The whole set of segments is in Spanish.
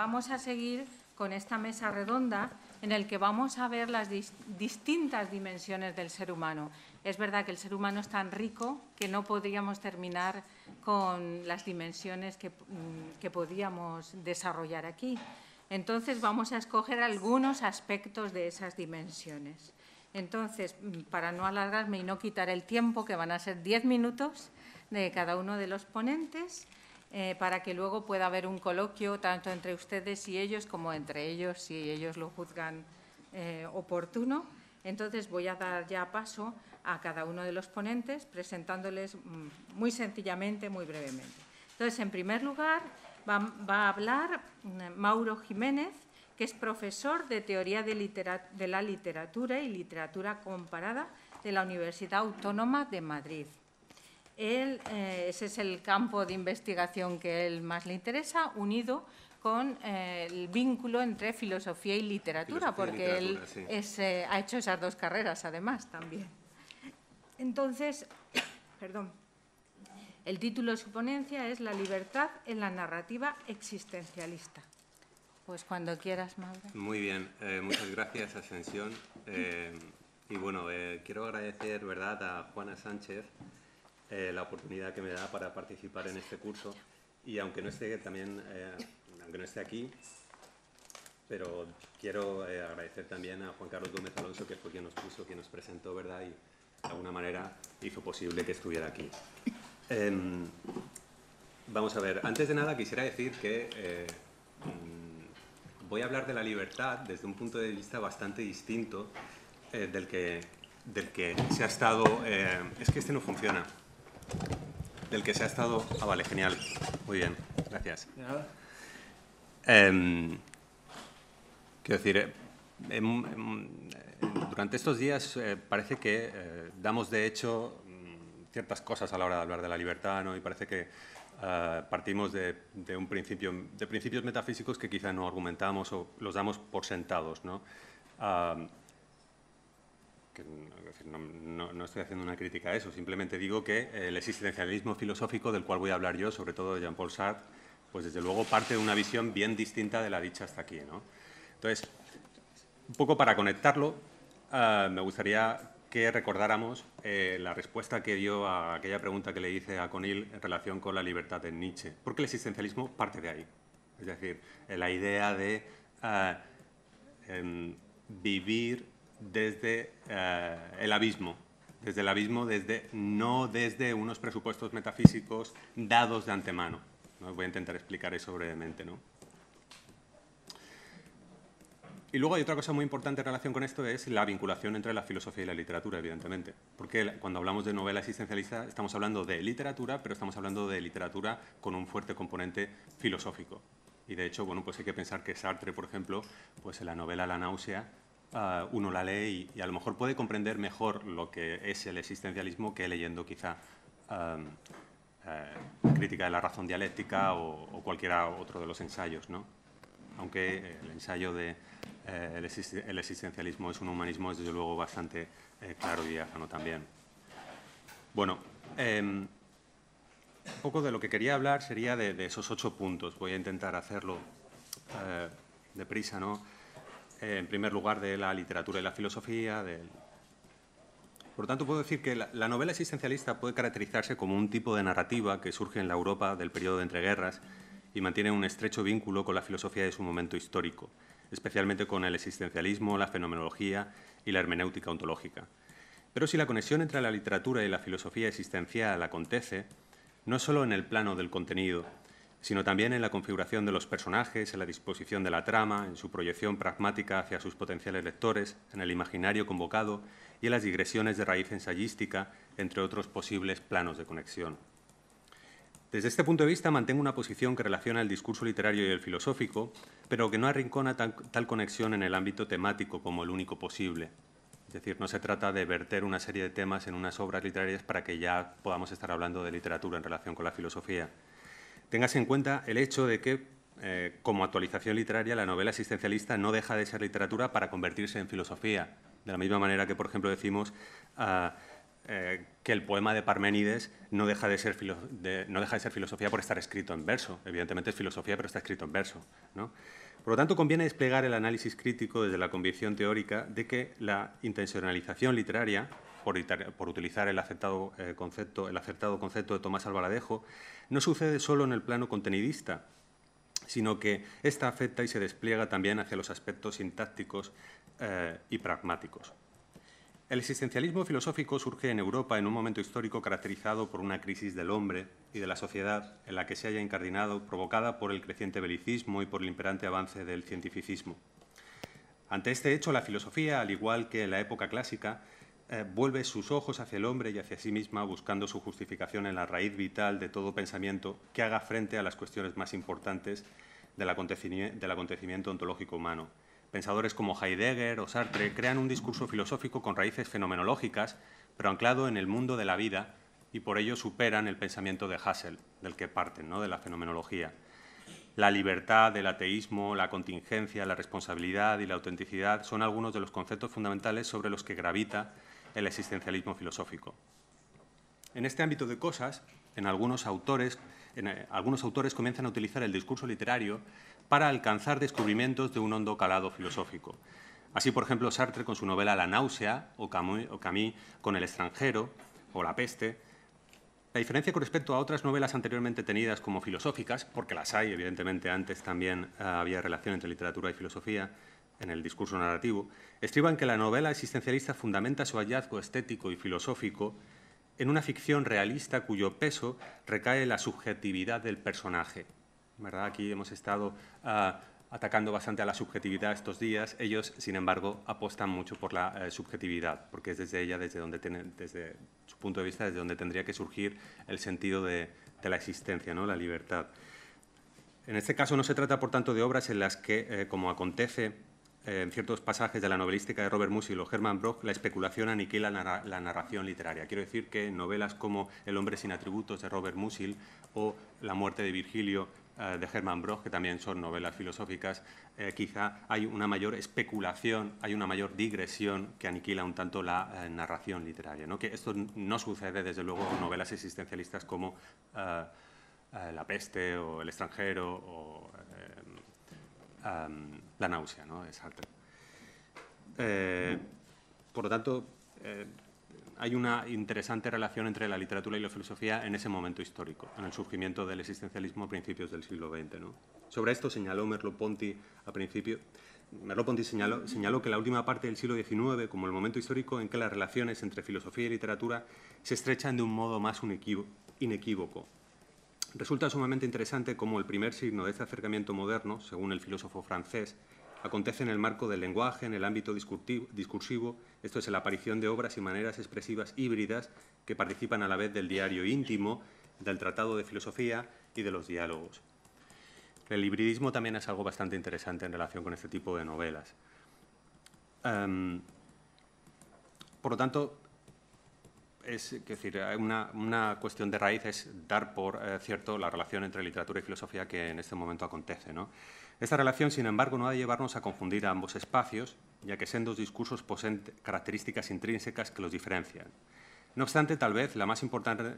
vamos a seguir con esta mesa redonda en el que vamos a ver las distintas dimensiones del ser humano. Es verdad que el ser humano es tan rico que no podríamos terminar con las dimensiones que, mm, que podíamos desarrollar aquí. Entonces, vamos a escoger algunos aspectos de esas dimensiones. Entonces, mm, para no alargarme y no quitar el tiempo, que van a ser diez minutos de cada uno de los ponentes, eh, para que luego pueda haber un coloquio tanto entre ustedes y ellos como entre ellos, si ellos lo juzgan eh, oportuno. Entonces, voy a dar ya paso a cada uno de los ponentes, presentándoles mm, muy sencillamente, muy brevemente. Entonces, en primer lugar, va, a hablar mm, Mauro Jiménez, que es profesor de Teoría de la Literatura y Literatura Comparada de la Universidad Autónoma de Madrid. Él, eh, ese es el campo de investigación que él más le interesa, unido con eh, el vínculo entre filosofía y literatura, porque él eh, ha hecho esas dos carreras además también. Entonces, perdón, el título de su ponencia es La libertad en la narrativa existencialista. Pues cuando quieras, Madre. Muy bien, muchas gracias, Ascensión. y bueno, quiero agradecer ¿verdad? a Juana Sánchez eh, la oportunidad que me da para participar en este curso. Y aunque no esté también, eh, no esté aquí, pero quiero eh, agradecer también a Juan Carlos Gómez Alonso, que fue quien nos puso, quien nos presentó, ¿verdad? Y de alguna manera hizo posible que estuviera aquí. Em, vamos a ver, antes de nada quisiera decir que voy a hablar de la libertad desde un punto de vista bastante distinto del, que, del que se ha estado... es que este no funciona. Del que se ha estado... Ah, vale, genial. Muy bien, gracias. De em, quiero decir, eh, em, em, durante estos días eh, parece que eh, damos de hecho mm, ciertas cosas a la hora de hablar de la libertad, ¿no? Y parece que partimos de, un principio, de principios metafísicos que quizá no argumentamos o los damos por sentados, ¿no? no, estoy haciendo una crítica a eso, simplemente digo que eh, el existencialismo filosófico del cual voy a hablar yo, sobre todo de Jean-Paul Sartre, pues desde luego parte de una visión bien distinta de la dicha hasta aquí. Entonces, un poco para conectarlo, ah, me gustaría que recordáramos eh, la respuesta que dio a aquella pregunta que le hice a Conil en relación con la libertad de Nietzsche, porque el existencialismo parte de ahí. Es decir, eh, la idea de ah, vivir desde eh, el abismo, desde el abismo, desde, no desde unos presupuestos metafísicos dados de antemano. ¿no? Voy a intentar explicar eso brevemente. ¿no? Y luego hay otra cosa muy importante en relación con esto, es la vinculación entre la filosofía y la literatura, evidentemente. Porque cuando hablamos de novela existencialista estamos hablando de literatura, pero estamos hablando de literatura con un fuerte componente filosófico. Y de hecho, bueno, pues hay que pensar que Sartre, por ejemplo, pues en la novela La náusea Ah, uno la lee y, a lo mejor puede comprender mejor lo que es el existencialismo que leyendo quizá eh, Crítica de la razón dialéctica o, cualquiera otro de los ensayos, ¿no? Aunque el ensayo de eh, el, existencialismo es un humanismo, es desde luego bastante eh, claro y diáfano también. Bueno, em, un poco de lo que quería hablar sería de, de esos ocho puntos. Voy a intentar hacerlo deprisa, ¿no? en primer lugar, de la literatura y la filosofía. Por tanto, puedo decir que la, la, novela existencialista puede caracterizarse como un tipo de narrativa que surge en la Europa del periodo de entreguerras y mantiene un estrecho vínculo con la filosofía de su momento histórico, especialmente con el existencialismo, la fenomenología y la hermenéutica ontológica. Pero si la conexión entre la literatura y la filosofía existencial acontece, no solo en el plano del contenido, sino también en la configuración de los personajes, en la disposición de la trama, en su proyección pragmática hacia sus potenciales lectores, en el imaginario convocado y en las digresiones de raíz ensayística, entre otros posibles planos de conexión. Desde este punto de vista mantengo una posición que relaciona el discurso literario y el filosófico, pero que no arrincona tal conexión en el ámbito temático como el único posible. Es decir, no se trata de verter una serie de temas en unas obras literarias para que ya podamos estar hablando de literatura en relación con la filosofía, Téngase en cuenta el hecho de que, eh, como actualización literaria, la novela existencialista no deja de ser literatura para convertirse en filosofía. De la misma manera que, por ejemplo, decimos ah, eh, que el poema de Parménides no deja de, ser no deja de, ser filosofía por estar escrito en verso. Evidentemente es filosofía, pero está escrito en verso. Por lo tanto, conviene desplegar el análisis crítico desde la convicción teórica de que la intencionalización literaria por, utilizar el acertado, eh, concepto, el acertado concepto de Tomás Alvaradejo... no sucede solo en el plano contenidista, sino que esta afecta y se despliega también hacia los aspectos sintácticos eh, y pragmáticos. El existencialismo filosófico surge en Europa en un momento histórico caracterizado por una crisis del hombre y de la sociedad en la que se haya incardinado, provocada por el creciente belicismo y por el imperante avance del cientificismo. Ante este hecho, la filosofía, al igual que en la época clásica, eh, vuelve sus ojos hacia el hombre y hacia sí misma buscando su justificación en la raíz vital de todo pensamiento que haga frente a las cuestiones más importantes del acontecimiento, ontológico humano. Pensadores como Heidegger o Sartre crean un discurso filosófico con raíces fenomenológicas, pero anclado en el mundo de la vida y por ello superan el pensamiento de Hassel, del que parten, ¿no? de la fenomenología. La libertad, el ateísmo, la contingencia, la responsabilidad y la autenticidad son algunos de los conceptos fundamentales sobre los que gravita el existencialismo filosófico. En este ámbito de cosas, en algunos autores, eh, algunos autores comienzan a utilizar el discurso literario para alcanzar descubrimientos de un hondo calado filosófico. Así, por ejemplo, Sartre con su novela La náusea o Camus, con El extranjero o La peste. La diferencia con respecto a otras novelas anteriormente tenidas como filosóficas, porque las hay, evidentemente antes también eh, había relación entre literatura y filosofía, en el discurso narrativo, escriban que la novela existencialista fundamenta su hallazgo estético y filosófico en una ficción realista cuyo peso recae en la subjetividad del personaje. ¿Verdad? Aquí hemos estado ah, atacando bastante a la subjetividad estos días. Ellos, sin embargo, apostan mucho por la eh, subjetividad, porque es desde ella, desde, donde desde su punto de vista, desde donde tendría que surgir el sentido de, la existencia, ¿no? la libertad. En este caso no se trata, por tanto, de obras en las que, eh, como acontece en ciertos pasajes de la novelística de Robert Musil o Hermann Brock, la especulación aniquila la, narración literaria. Quiero decir que novelas como El hombre sin atributos de Robert Musil o La muerte de Virgilio eh, de Hermann Broch, que también son novelas filosóficas, eh, quizá hay una mayor especulación, hay una mayor digresión que aniquila un tanto la eh, narración literaria. Que esto no sucede, desde luego, en novelas existencialistas como La peste o El extranjero o... Em, la náusea, ¿no? Exacto. Eh, por lo tanto, eh, hay una interesante relación entre la literatura y la filosofía en ese momento histórico, en el surgimiento del existencialismo a principios del siglo XX. Sobre esto señaló Merlo ponty a principio. Merlo ponty señaló, que la última parte del siglo XIX como el momento histórico en que las relaciones entre filosofía y literatura se estrechan de un modo más inequívoco, Resulta sumamente interesante cómo el primer signo de este acercamiento moderno, según el filósofo francés, acontece en el marco del lenguaje, en el ámbito discursivo, esto es, la aparición de obras y maneras expresivas híbridas que participan a la vez del diario íntimo, del tratado de filosofía y de los diálogos. El hibridismo también es algo bastante interesante en relación con este tipo de novelas. Em, por lo tanto, es, decir, una, cuestión de raíz es dar por eh, cierto la relación entre literatura y filosofía que en este momento acontece. Esta relación, sin embargo, no ha de llevarnos a confundir ambos espacios, ya que sendos discursos poseen características intrínsecas que los diferencian. No obstante, tal vez la más, importante,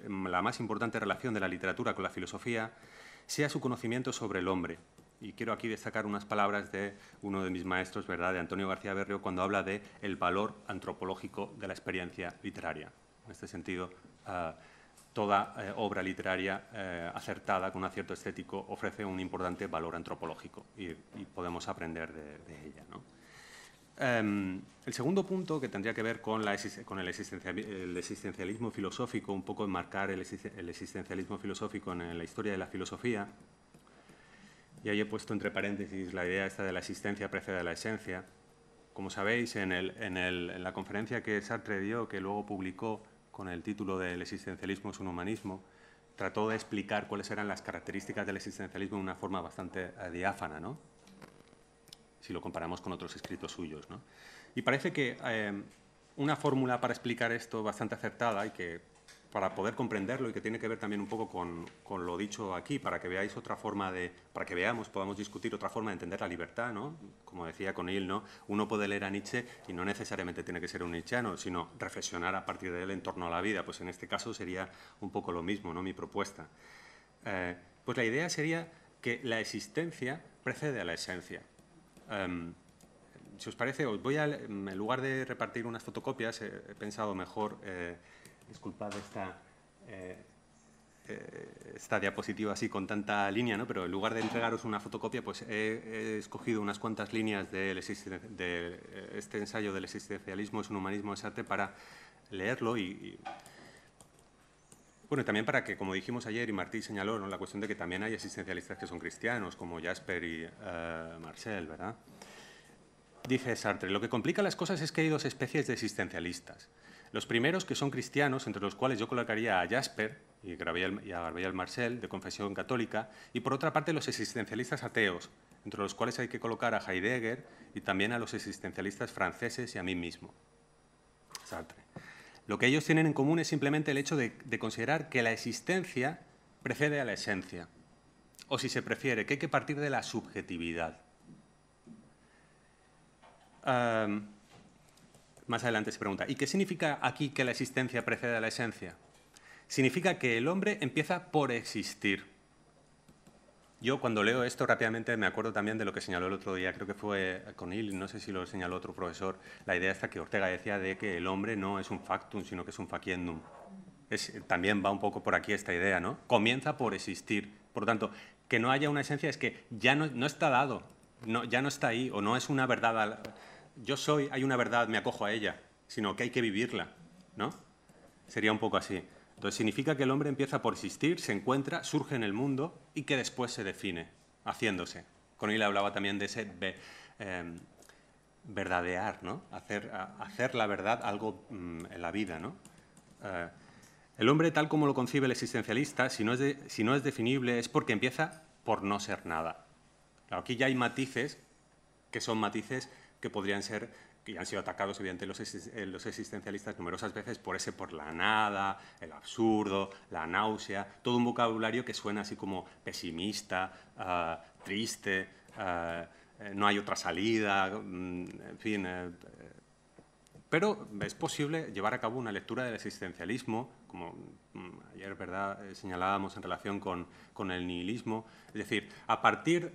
relación de la literatura con la filosofía sea su conocimiento sobre el hombre. Y quiero aquí destacar unas palabras de uno de mis maestros, ¿verdad?, de Antonio García Berrio, cuando habla de el valor antropológico de la experiencia literaria. En este sentido, eh, toda eh, obra literaria eh, acertada con un acierto estético ofrece un importante valor antropológico y, podemos aprender de, ella. ¿no? Em, el segundo punto, que tendría que ver con, la, con el, existencialismo filosófico, un poco enmarcar el, el, existencialismo filosófico en, la historia de la filosofía, y ahí he puesto entre paréntesis la idea esta de la existencia precede a la esencia. Como sabéis, en, en, en la conferencia que Sartre dio, que luego publicó, con el título del existencialismo es un humanismo, trató de explicar cuáles eran las características del existencialismo de una forma bastante eh, diáfana, ¿no? si lo comparamos con otros escritos suyos. ¿no? Y parece que eh, una fórmula para explicar esto bastante acertada y que para poder comprenderlo y que tiene que ver también un poco con, lo dicho aquí, para que veáis otra forma de, para que veamos, podamos discutir otra forma de entender la libertad, ¿no? Como decía Conil, ¿no? Uno puede leer a Nietzsche y no necesariamente tiene que ser un nietzscheano, sino reflexionar a partir de él en torno a la vida. Pues en este caso sería un poco lo mismo, ¿no? Mi propuesta. Eh, pues la idea sería que la existencia precede a la esencia. Em, si os parece, os voy a, en lugar de repartir unas fotocopias, he, pensado mejor... Eh, disculpad esta, eh, esta diapositiva así con tanta línea, ¿no? pero en lugar de entregaros una fotocopia, pues he, escogido unas cuantas líneas de, eh, este ensayo del existencialismo es un humanismo de arte para leerlo y, bueno, también para que, como dijimos ayer y Martí señaló, ¿no? la cuestión de que también hay existencialistas que son cristianos, como Jasper y eh, Marcel, ¿verdad? Dice Sartre, lo que complica las cosas es que hay dos especies de existencialistas. Los primeros que son cristianos, entre los cuales yo colocaría a Jasper y, a Gabriel Marcel, de confesión católica, y por otra parte los existencialistas ateos, entre los cuales hay que colocar a Heidegger y también a los existencialistas franceses y a mí mismo, Lo que ellos tienen en común es simplemente el hecho de, considerar que la existencia precede a la esencia, o si se prefiere, que hay que partir de la subjetividad. Um, más adelante se pregunta, ¿y qué significa aquí que la existencia precede a la esencia? Significa que el hombre empieza por existir. Yo cuando leo esto rápidamente me acuerdo también de lo que señaló el otro día, creo que fue con él, no sé si lo señaló otro profesor, la idea esta que Ortega decía de que el hombre no es un factum, sino que es un faciendum. también va un poco por aquí esta idea, ¿no? Comienza por existir. Por lo tanto, que no haya una esencia es que ya no, está dado, no, ya no está ahí o no es una verdad yo soy, hay una verdad, me acojo a ella, sino que hay que vivirla, ¿no? Sería un poco así. Entonces significa que el hombre empieza por existir, se encuentra, surge en el mundo y que después se define, haciéndose. Con él hablaba también de ese em, verdadear, Hacer, la verdad algo mm, en la vida, ¿no? Eh, el hombre, tal como lo concibe el existencialista, si no, es definible es porque empieza por no ser nada. aquí ya hay matices que son matices que podrían ser, que ya han sido atacados evidentemente eh, los, existencialistas numerosas veces por ese por la nada, el absurdo, la náusea, todo un vocabulario que suena así como pesimista, ah, triste, ah, eh, no hay otra salida, mm, en fin. Eh, pero es posible llevar a cabo una lectura del existencialismo, como mm, ayer ¿verdad? señalábamos en relación con, con el nihilismo, es decir, a partir,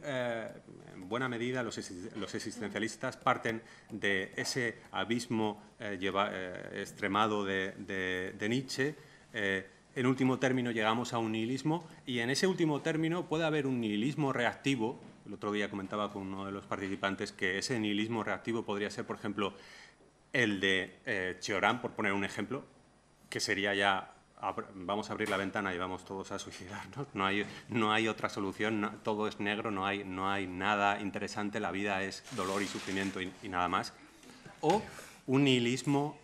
buena medida los, existencialistas parten de ese abismo eh, eh, extremado de, Nietzsche. Eh, en último término llegamos a un nihilismo y en ese último término puede haber un nihilismo reactivo. El otro día comentaba con uno de los participantes que ese nihilismo reactivo podría ser, por ejemplo, el de Chioran, por poner un ejemplo, que sería ya vamos a abrir la ventana y vamos todos a suicidarnos. No hay, no hay otra solución, todo es negro, no hay, no hay nada interesante, la vida es dolor y sufrimiento y, nada más. O un nihilismo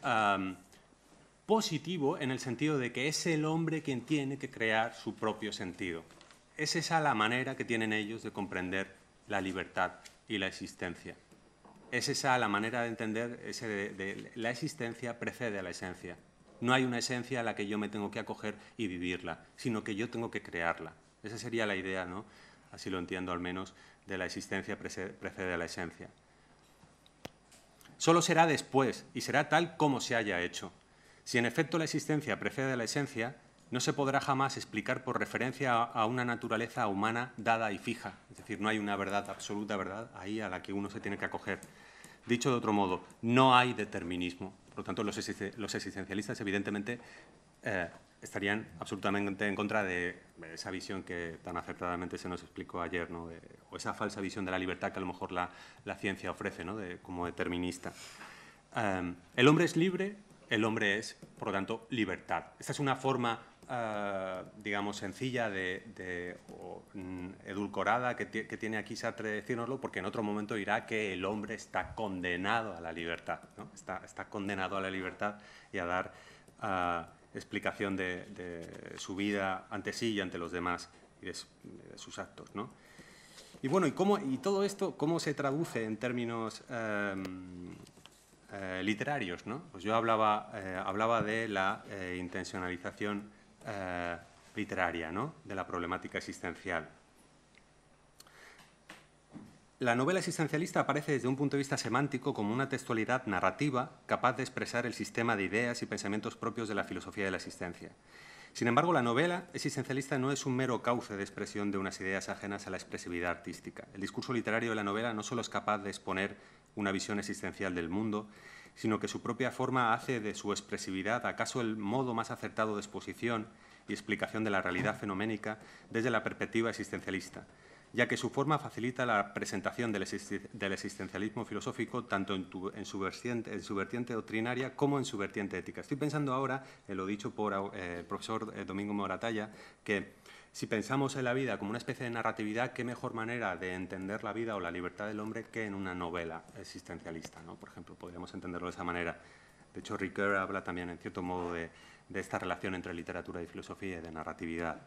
positivo en el sentido de que es el hombre quien tiene que crear su propio sentido. Es esa la manera que tienen ellos de comprender la libertad y la existencia. Es esa la manera de entender ese de, la existencia precede a la esencia no hay una esencia a la que yo me tengo que acoger y vivirla, sino que yo tengo que crearla. Esa sería la idea, ¿no? Así lo entiendo al menos, de la existencia precede a la esencia. Solo será después y será tal como se haya hecho. Si en efecto la existencia precede a la esencia, no se podrá jamás explicar por referencia a una naturaleza humana dada y fija. Es decir, no hay una verdad absoluta, ¿verdad? Ahí a la que uno se tiene que acoger. Dicho de otro modo, no hay determinismo. Por lo tanto, los, existencialistas, evidentemente, eh, estarían absolutamente en contra de esa visión que tan acertadamente se nos explicó ayer, o esa falsa visión de la libertad que a lo mejor la, ciencia ofrece de, como determinista. Eh, el hombre es libre, el hombre es, por lo tanto, libertad. Esta es una forma Ah, digamos, sencilla de, mm, edulcorada que, tiene aquí Sartre decirnoslo porque en otro momento dirá que el hombre está condenado a la libertad, está, condenado a la libertad y a dar ah, explicación de, su vida ante sí y ante los demás y de, sus actos. Y bueno, ¿y, cómo, ¿y todo esto cómo se traduce en términos em, eh, literarios, Pues yo hablaba, eh, hablaba de la eh, intencionalización eh, literaria de la problemática existencial. La novela existencialista aparece desde un punto de vista semántico como una textualidad narrativa capaz de expresar el sistema de ideas y pensamientos propios de la filosofía de la existencia. Sin embargo, la novela existencialista no es un mero cauce de expresión de unas ideas ajenas a la expresividad artística. El discurso literario de la novela no solo es capaz de exponer una visión existencial del mundo, sino que su propia forma hace de su expresividad acaso el modo más acertado de exposición y explicación de la realidad fenoménica desde la perspectiva existencialista, ya que su forma facilita la presentación del, existencialismo filosófico tanto en, su vertiente, doctrinaria como en su vertiente ética. Estoy pensando ahora en eh, lo dicho por eh, el profesor eh, Domingo Moratalla, que si pensamos en la vida como una especie de narratividad, ¿qué mejor manera de entender la vida o la libertad del hombre que en una novela existencialista? Por ejemplo, podríamos entenderlo de esa manera. De hecho, Ricoeur habla también, en cierto modo, de, esta relación entre literatura y filosofía y de narratividad.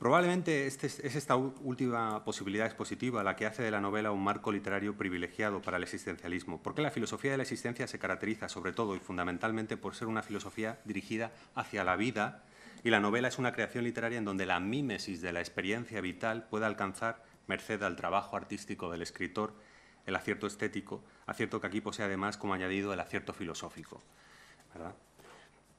Probablemente este es, es esta última posibilidad expositiva la que hace de la novela un marco literario privilegiado para el existencialismo, porque la filosofía de la existencia se caracteriza sobre todo y fundamentalmente por ser una filosofía dirigida hacia la vida y la novela es una creación literaria en donde la mímesis de la experiencia vital puede alcanzar, merced al trabajo artístico del escritor, el acierto estético, acierto que aquí posee además como añadido el acierto filosófico.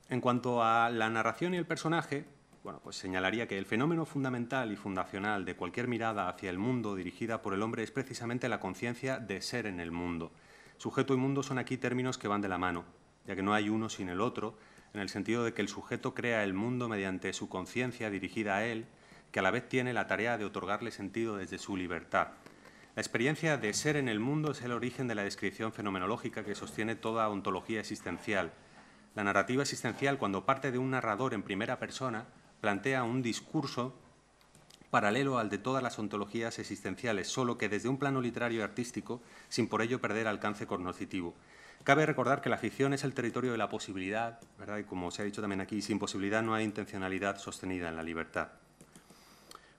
En cuanto a la narración y el personaje, bueno, pues señalaría que el fenómeno fundamental y fundacional de cualquier mirada hacia el mundo dirigida por el hombre es precisamente la conciencia de ser en el mundo. Sujeto y mundo son aquí términos que van de la mano, ya que no hay uno sin el otro, en el sentido de que el sujeto crea el mundo mediante su conciencia dirigida a él, que a la vez tiene la tarea de otorgarle sentido desde su libertad. La experiencia de ser en el mundo es el origen de la descripción fenomenológica que sostiene toda ontología existencial. La narrativa existencial, cuando parte de un narrador en primera persona, plantea un discurso paralelo al de todas las ontologías existenciales, solo que desde un plano literario y artístico, sin por ello perder alcance cognoscitivo. Cabe recordar que la ficción es el territorio de la posibilidad, ¿verdad? Y como se ha dicho también aquí, sin posibilidad no hay intencionalidad sostenida en la libertad.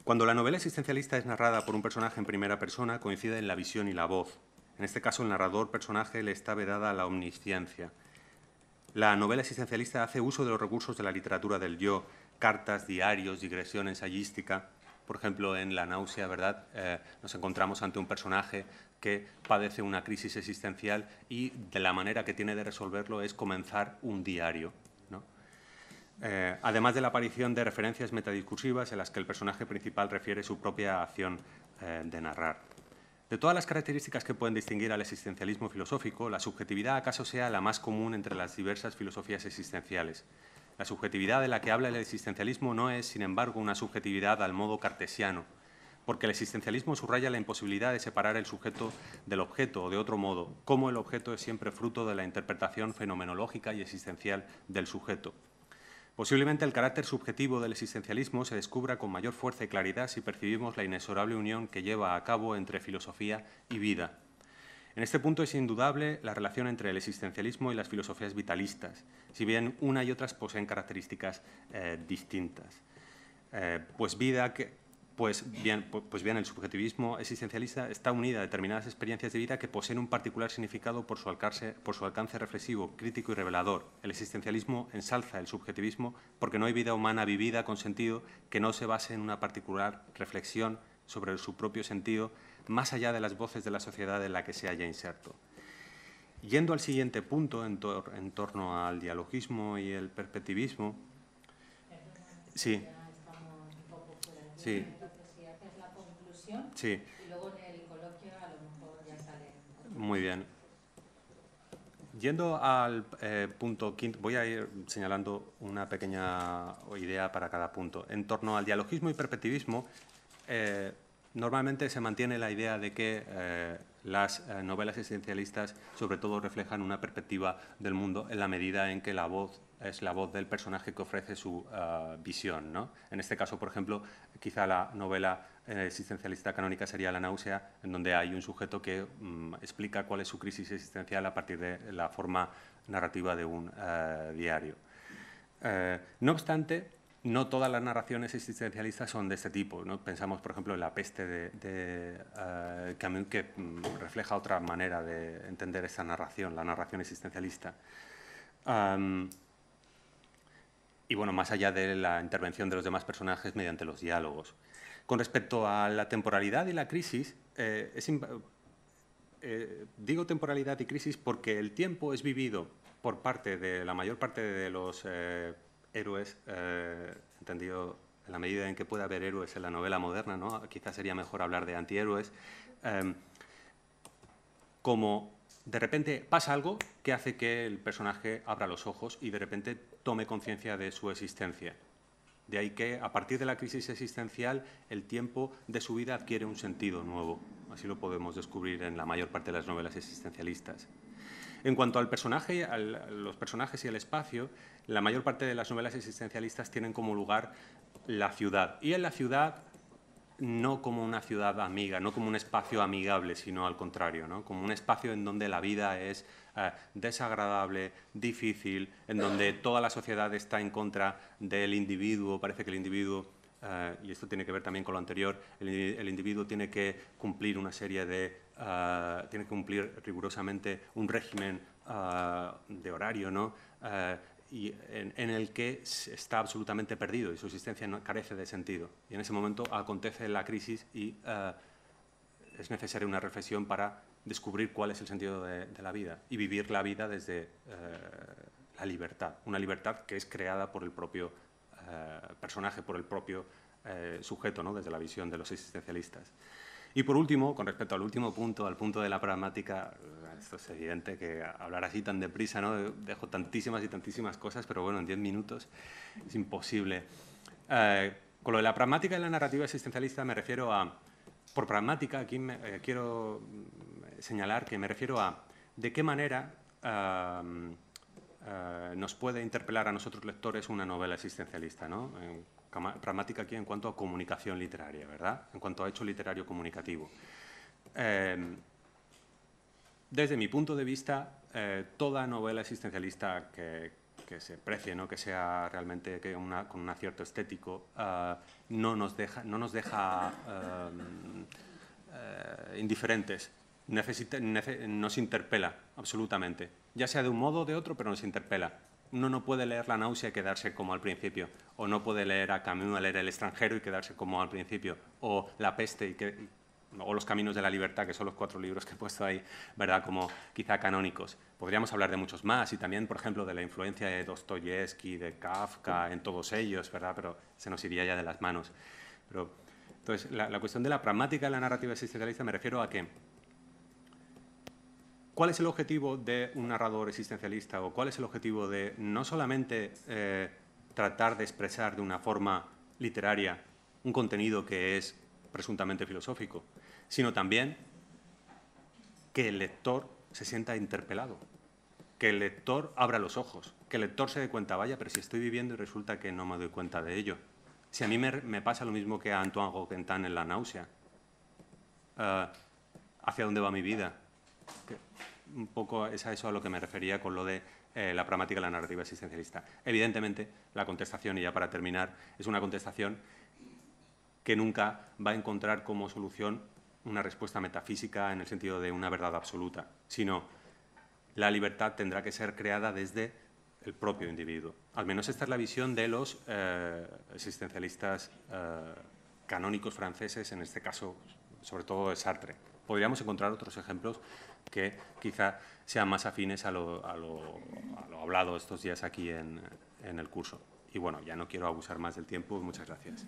Cuando la novela existencialista es narrada por un personaje en primera persona, coincide en la visión y la voz. En este caso, el narrador personaje le está vedada la omnisciencia. La novela existencialista hace uso de los recursos de la literatura del yo, cartas, diarios, digresión ensayística. Por ejemplo, en La náusea, ¿verdad? Eh, nos encontramos ante un personaje que padece una crisis existencial y de la manera que tiene de resolverlo es comenzar un diario. Eh, además de la aparición de referencias metadiscursivas en las que el personaje principal refiere su propia acción eh, de narrar. De todas las características que pueden distinguir al existencialismo filosófico, la subjetividad acaso sea la más común entre las diversas filosofías existenciales. La subjetividad de la que habla el existencialismo no es, sin embargo, una subjetividad al modo cartesiano, porque el existencialismo subraya la imposibilidad de separar el sujeto del objeto, o de otro modo, cómo el objeto es siempre fruto de la interpretación fenomenológica y existencial del sujeto. Posiblemente el carácter subjetivo del existencialismo se descubra con mayor fuerza y claridad si percibimos la inexorable unión que lleva a cabo entre filosofía y vida. En este punto es indudable la relación entre el existencialismo y las filosofías vitalistas, si bien una y otras poseen características eh, distintas. Eh, pues vida que, pues bien, pues bien, el subjetivismo existencialista está unida a determinadas experiencias de vida que poseen un particular significado por su, alcance, por su alcance reflexivo, crítico y revelador. El existencialismo ensalza el subjetivismo porque no hay vida humana vivida con sentido que no se base en una particular reflexión sobre su propio sentido, más allá de las voces de la sociedad en la que se haya inserto. Yendo al siguiente punto, en, en torno al dialogismo y el perspectivismo, sí, sí, Sí. Y luego en el coloquio a lo mejor ya sale. Muy bien. Yendo al eh, punto quinto, voy a ir señalando una pequeña idea para cada punto. En torno al dialogismo y perspectivismo, eh, normalmente se mantiene la idea de que eh, las novelas esencialistas sobre todo reflejan una perspectiva del mundo en la medida en que la voz es la voz del personaje que ofrece su visión. En este caso, por ejemplo, quizá la novela eh, existencialista canónica sería la náusea, en donde hay un sujeto que mm, explica cuál es su crisis existencial a partir de la forma narrativa de un eh, diario. Eh, no obstante, no todas las narraciones existencialistas son de este tipo. Pensamos, por ejemplo, en La peste de, Camus, que mm, refleja otra manera de entender esa narración, la narración existencialista. y bueno, más allá de la intervención de los demás personajes mediante los diálogos. Con respecto a la temporalidad y la crisis, eh, es, eh, digo temporalidad y crisis porque el tiempo es vivido por parte de la mayor parte de los eh, héroes, entendido en la medida en que pueda haber héroes en la novela moderna, ¿no? quizás sería mejor hablar de antihéroes, em, como de repente pasa algo que hace que el personaje abra los ojos y de repente tome conciencia de su existencia. De ahí que, a partir de la crisis existencial, el tiempo de su vida adquiere un sentido nuevo. Así lo podemos descubrir en la mayor parte de las novelas existencialistas. En cuanto al personaje, a los personajes y el espacio, la mayor parte de las novelas existencialistas tienen como lugar la ciudad. Y en la ciudad no como una ciudad amiga, no como un espacio amigable, sino al contrario, ¿no? como un espacio en donde la vida es eh, desagradable, difícil, en donde toda la sociedad está en contra del individuo, parece que el individuo eh, y esto tiene que ver también con lo anterior, el, individuo tiene que cumplir una serie de, eh, tiene que cumplir rigurosamente un régimen de horario, ¿no? y en, el que está absolutamente perdido y su existencia carece de sentido. Y en ese momento acontece la crisis y es necesaria una reflexión para descubrir cuál es el sentido de, la vida y vivir la vida desde eh, la libertad, una libertad que es creada por el propio eh, personaje, por el propio eh, sujeto, ¿no? desde la visión de los existencialistas. Y por último, con respecto al último punto, al punto de la pragmática, esto es evidente que hablar así tan deprisa, ¿no? dejo tantísimas y tantísimas cosas, pero bueno, en diez minutos es imposible. con lo de la pragmática y la narrativa existencialista me refiero a, por pragmática, aquí me, quiero señalar que me refiero a de qué manera ah, ah, nos puede interpelar a nosotros lectores una novela existencialista, ¿no? En, pragmática aquí en cuanto a comunicación literaria, ¿verdad? En cuanto a hecho literario comunicativo. Em, desde mi punto de vista, eh, toda novela existencialista que, se precie, ¿no? que sea realmente que con un acierto estético, ah, no nos deja, no nos deja em, eh, indiferentes necesita, nos interpela absolutamente, ya sea de un modo o de otro, pero nos interpela. Uno no puede leer la náusea y quedarse como al principio, o no puede leer a Camino a leer El extranjero y quedarse como al principio, o La peste y que, o Los caminos de la libertad, que son los cuatro libros que he puesto ahí, ¿verdad? Como quizá canónicos. Podríamos hablar de muchos más y también, por ejemplo, de la influencia de Dostoyevsky, de Kafka, en todos ellos, ¿verdad? Pero se nos iría ya de las manos. Pero, entonces, la, la cuestión de la pragmática de la narrativa existencialista me refiero a que ¿Cuál es el objetivo de un narrador existencialista o cuál es el objetivo de no solamente eh, tratar de expresar de una forma literaria un contenido que es presuntamente filosófico, sino también que el lector se sienta interpelado, que el lector abra los ojos, que el lector se dé cuenta, vaya, pero si estoy viviendo y resulta que no me doy cuenta de ello. Si a mí me, pasa lo mismo que a Antoine Gauguin en La náusea, eh, ¿hacia dónde va mi vida? un poco es a eso a lo que me refería con lo de eh, la pragmática de la narrativa existencialista. Evidentemente, la contestación, y ya para terminar, es una contestación que nunca va a encontrar como solución una respuesta metafísica en el sentido de una verdad absoluta, sino la libertad tendrá que ser creada desde el propio individuo. Al menos esta es la visión de los eh, existencialistas eh, canónicos franceses, en este caso sobre todo de Sartre podríamos encontrar otros ejemplos que quizá sean más afines a lo, hablado estos días aquí en, el curso. Y bueno, ya no quiero abusar más del tiempo. Muchas gracias.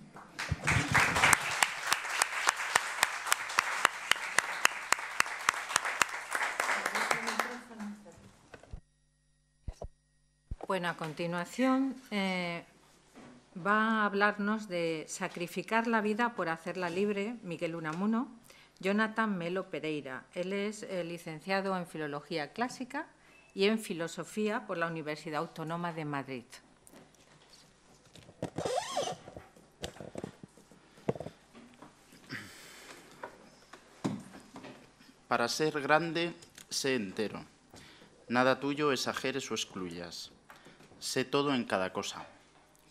Bueno, a continuación eh, va a hablarnos de sacrificar la vida por hacerla libre, Miguel Unamuno, Jonathan Melo Pereira. Él es eh, licenciado en Filología Clásica y en Filosofía por la Universidad Autónoma de Madrid. Para ser grande, sé entero. Nada tuyo exageres o excluyas. Sé todo en cada cosa.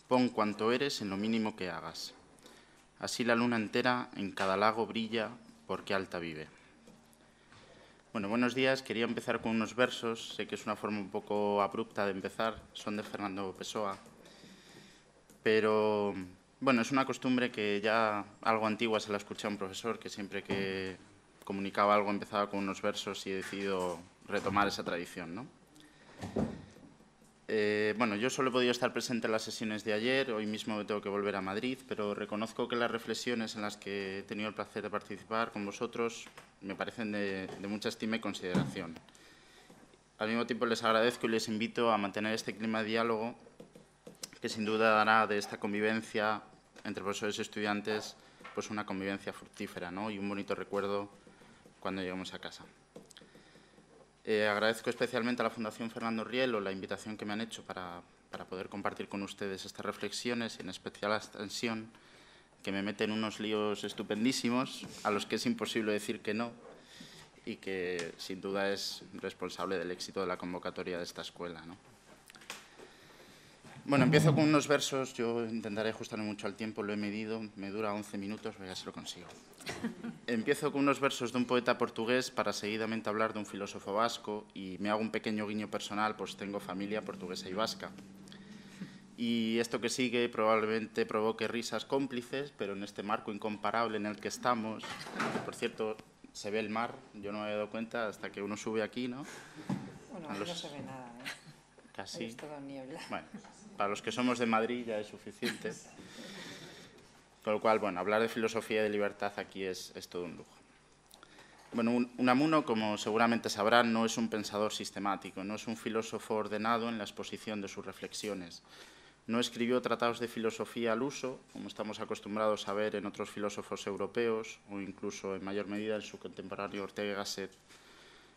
Pon cuanto eres en lo mínimo que hagas. Así la luna entera en cada lago brilla por qué Alta vive. Bueno, buenos días. Quería empezar con unos versos. Sé que es una forma un poco abrupta de empezar. Son de Fernando Pessoa. Pero, bueno, es una costumbre que ya algo antigua se la escuché a un profesor que siempre que comunicaba algo empezaba con unos versos y he decidido retomar esa tradición, ¿no? Eh, bueno, yo solo he podido estar presente en las sesiones de ayer, hoy mismo tengo que volver a Madrid, pero reconozco que las reflexiones en las que he tenido el placer de participar con vosotros me parecen de, mucha estima y consideración. Al mismo tiempo les agradezco y les invito a mantener este clima de diálogo que sin duda dará de esta convivencia entre profesores y estudiantes pues una convivencia fructífera ¿no? y un bonito recuerdo cuando lleguemos a casa. Eh, agradezco especialmente a la Fundación Fernando Rielo la invitación que me han hecho para, poder compartir con ustedes estas reflexiones, y, en especial la extensión que me mete en unos líos estupendísimos a los que es imposible decir que no y que sin duda es responsable del éxito de la convocatoria de esta escuela. ¿no? Bueno, empiezo con unos versos. Yo intentaré ajustarme mucho al tiempo, lo he medido. Me dura 11 minutos, pero ya se lo consigo. empiezo con unos versos de un poeta portugués para seguidamente hablar de un filósofo vasco y me hago un pequeño guiño personal, pues tengo familia portuguesa y vasca. Y esto que sigue probablemente provoque risas cómplices, pero en este marco incomparable en el que estamos, por cierto, se ve el mar, yo no me había dado cuenta hasta que uno sube aquí, ¿no? Bueno, no se ve nada, ¿eh? Casi. Es todo niebla. Bueno para los que somos de Madrid ya es suficiente. Con lo cual, bueno, hablar de filosofía y de libertad aquí es, todo un lujo. Bueno, Unamuno, como seguramente sabrán, no es un pensador sistemático, no es un filósofo ordenado en la exposición de sus reflexiones. No escribió tratados de filosofía al uso, como estamos acostumbrados a ver en otros filósofos europeos o incluso en mayor medida en su contemporáneo Ortega y Gasset,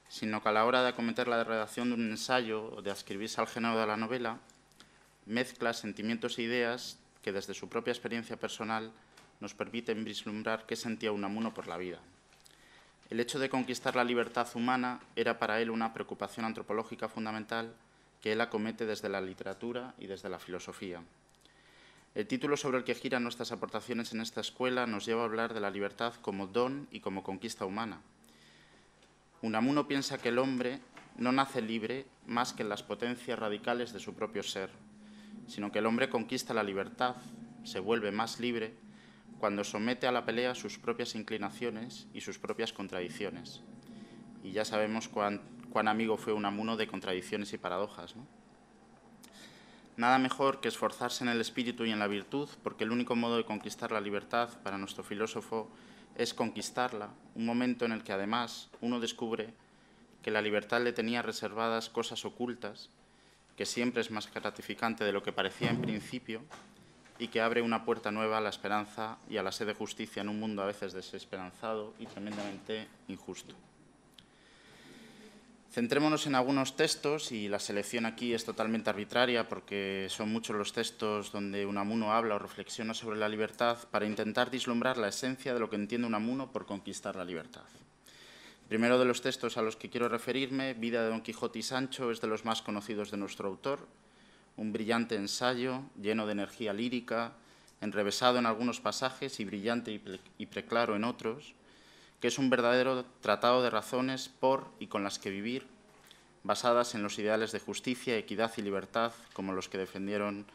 sino que a la hora de acometer la redacción de un ensayo o de ascribirse al género de la novela, mezcla sentimientos e ideas que desde su propia experiencia personal nos permiten vislumbrar qué sentía Unamuno por la vida. El hecho de conquistar la libertad humana era para él una preocupación antropológica fundamental que él acomete desde la literatura y desde la filosofía. El título sobre el que giran nuestras aportaciones en esta escuela nos lleva a hablar de la libertad como don y como conquista humana. Unamuno piensa que el hombre no nace libre más que en las potencias radicales de su propio ser, sino que el hombre conquista la libertad, se vuelve más libre cuando somete a la pelea sus propias inclinaciones y sus propias contradicciones. Y ya sabemos cuán, amigo fue un amuno de contradicciones y paradojas. Nada mejor que esforzarse en el espíritu y en la virtud, porque el único modo de conquistar la libertad para nuestro filósofo es conquistarla, un momento en el que además uno descubre que la libertad le tenía reservadas cosas ocultas que siempre es más gratificante de lo que parecía en principio y que abre una puerta nueva a la esperanza y a la sed de justicia en un mundo a veces desesperanzado y tremendamente injusto. Centrémonos en algunos textos y la selección aquí es totalmente arbitraria porque son muchos los textos donde Unamuno habla o reflexiona sobre la libertad para intentar dislumbrar la esencia de lo que entiende Unamuno por conquistar la libertad primero de los textos a los que quiero referirme, Vida de Don Quijote y Sancho, es de los más conocidos de nuestro autor, un brillante ensayo lleno de energía lírica, enrevesado en algunos pasajes y brillante y, preclaro en otros, que es un verdadero tratado de razones por y con las que vivir, basadas en los ideales de justicia, equidad y libertad, como los que defendieron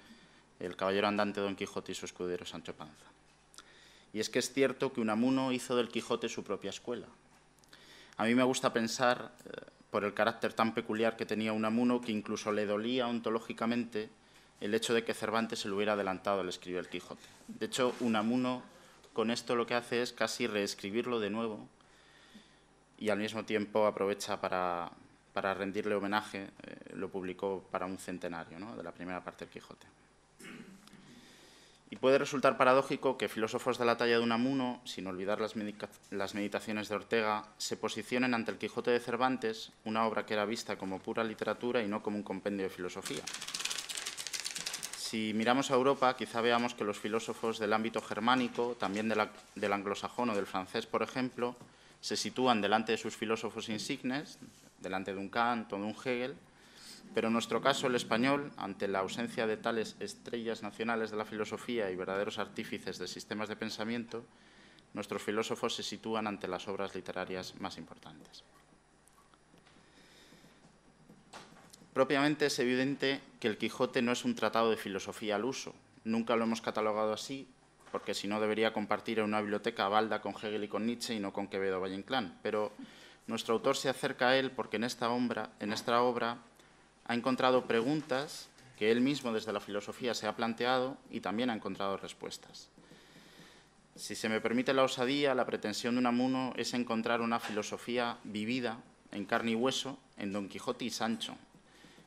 el caballero andante Don Quijote y su escudero Sancho Panza. Y es que es cierto que Unamuno hizo del Quijote su propia escuela, a mí me gusta pensar, eh, por el carácter tan peculiar que tenía Unamuno, que incluso le dolía ontológicamente el hecho de que Cervantes se lo hubiera adelantado al escribir el Quijote. De hecho, Unamuno con esto lo que hace es casi reescribirlo de nuevo y al mismo tiempo aprovecha para, para rendirle homenaje, eh, lo publicó para un centenario ¿no? de la primera parte del Quijote. Y puede resultar paradójico que filósofos de la talla de un amuno, sin olvidar las, meditaciones de Ortega, se posicionen ante el Quijote de Cervantes, una obra que era vista como pura literatura y no como un compendio de filosofía. Si miramos a Europa, quizá veamos que los filósofos del ámbito germánico, también del anglosajón o del francés, por ejemplo, se sitúan delante de sus filósofos insignes, delante de un Kant o de un Hegel, pero en nuestro caso, el español, ante la ausencia de tales estrellas nacionales de la filosofía y verdaderos artífices de sistemas de pensamiento, nuestros filósofos se sitúan ante las obras literarias más importantes. Propiamente es evidente que el Quijote no es un tratado de filosofía al uso. Nunca lo hemos catalogado así, porque si no debería compartir en una biblioteca a Balda con Hegel y con Nietzsche y no con Quevedo Valle Inclán. Pero nuestro autor se acerca a él porque en esta obra, en esta obra ha encontrado preguntas que él mismo desde la filosofía se ha planteado y también ha encontrado respuestas. Si se me permite la osadía, la pretensión de un amuno es encontrar una filosofía vivida en carne y hueso en Don Quijote y Sancho,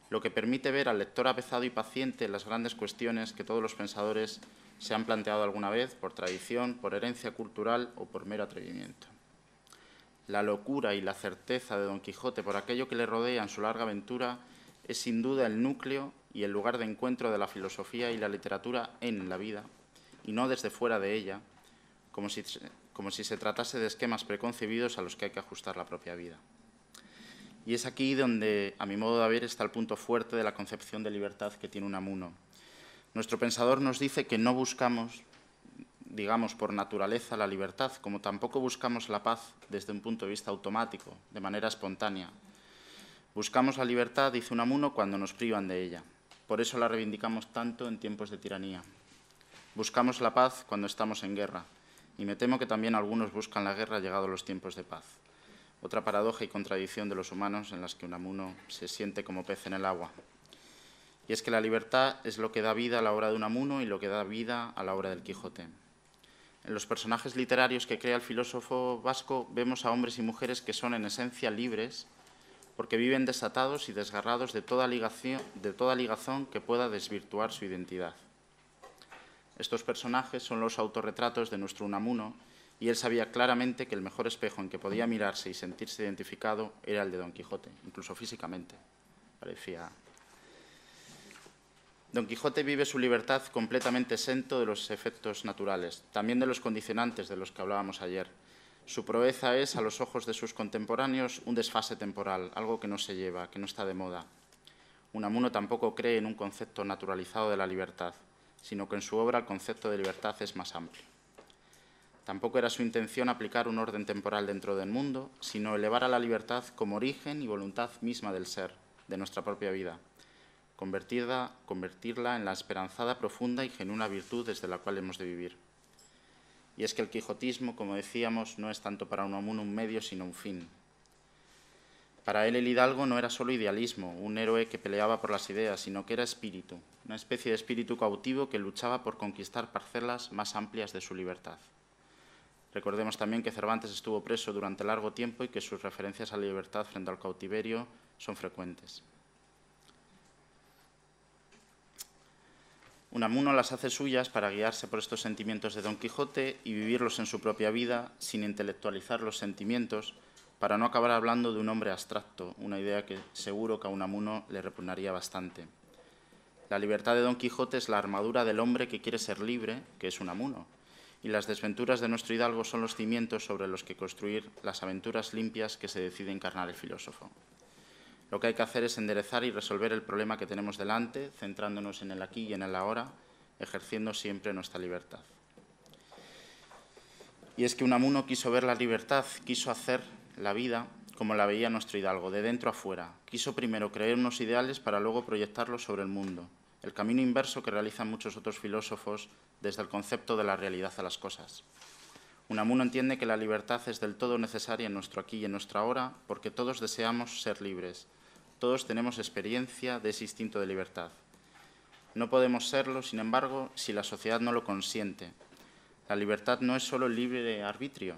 lo que permite ver al lector apezado y paciente las grandes cuestiones que todos los pensadores se han planteado alguna vez por tradición, por herencia cultural o por mero atrevimiento. La locura y la certeza de Don Quijote por aquello que le rodea en su larga aventura es sin duda el núcleo y el lugar de encuentro de la filosofía y la literatura en la vida, y no desde fuera de ella, como si, se tratase de esquemas preconcebidos a los que hay que ajustar la propia vida. Y es aquí donde, a mi modo de ver, está el punto fuerte de la concepción de libertad que tiene un amuno. Nuestro pensador nos dice que no buscamos, digamos, por naturaleza la libertad, como tampoco buscamos la paz desde un punto de vista automático, de manera espontánea, Buscamos la libertad, dice Unamuno, cuando nos privan de ella. Por eso la reivindicamos tanto en tiempos de tiranía. Buscamos la paz cuando estamos en guerra. Y me temo que también algunos buscan la guerra a los tiempos de paz. Otra paradoja y contradicción de los humanos en las que Unamuno se siente como pez en el agua. Y es que la libertad es lo que da vida a la obra de Unamuno y lo que da vida a la obra del Quijote. En los personajes literarios que crea el filósofo vasco vemos a hombres y mujeres que son en esencia libres, porque viven desatados y desgarrados de toda, ligación, de toda ligazón que pueda desvirtuar su identidad. Estos personajes son los autorretratos de nuestro Unamuno, y él sabía claramente que el mejor espejo en que podía mirarse y sentirse identificado era el de Don Quijote, incluso físicamente. Parecía. Don Quijote vive su libertad completamente exento de los efectos naturales, también de los condicionantes de los que hablábamos ayer su proeza es, a los ojos de sus contemporáneos, un desfase temporal, algo que no se lleva, que no está de moda. Unamuno tampoco cree en un concepto naturalizado de la libertad, sino que en su obra el concepto de libertad es más amplio. Tampoco era su intención aplicar un orden temporal dentro del mundo, sino elevar a la libertad como origen y voluntad misma del ser, de nuestra propia vida, convertirla, convertirla en la esperanzada profunda y genuina virtud desde la cual hemos de vivir y es que el quijotismo, como decíamos, no es tanto para un Unamuno un medio, sino un fin. Para él el hidalgo no era solo idealismo, un héroe que peleaba por las ideas, sino que era espíritu, una especie de espíritu cautivo que luchaba por conquistar parcelas más amplias de su libertad. Recordemos también que Cervantes estuvo preso durante largo tiempo y que sus referencias a la libertad frente al cautiverio son frecuentes. Unamuno las hace suyas para guiarse por estos sentimientos de Don Quijote y vivirlos en su propia vida sin intelectualizar los sentimientos para no acabar hablando de un hombre abstracto, una idea que seguro que a Unamuno le repugnaría bastante. La libertad de Don Quijote es la armadura del hombre que quiere ser libre, que es Unamuno, y las desventuras de nuestro hidalgo son los cimientos sobre los que construir las aventuras limpias que se decide encarnar el filósofo. Lo que hay que hacer es enderezar y resolver el problema que tenemos delante, centrándonos en el aquí y en el ahora, ejerciendo siempre nuestra libertad. Y es que Unamuno quiso ver la libertad, quiso hacer la vida como la veía nuestro hidalgo, de dentro a fuera. Quiso primero creer unos ideales para luego proyectarlos sobre el mundo, el camino inverso que realizan muchos otros filósofos desde el concepto de la realidad a las cosas. Unamuno entiende que la libertad es del todo necesaria en nuestro aquí y en nuestra hora, porque todos deseamos ser libres todos tenemos experiencia de ese instinto de libertad. No podemos serlo, sin embargo, si la sociedad no lo consiente. La libertad no es solo el libre arbitrio,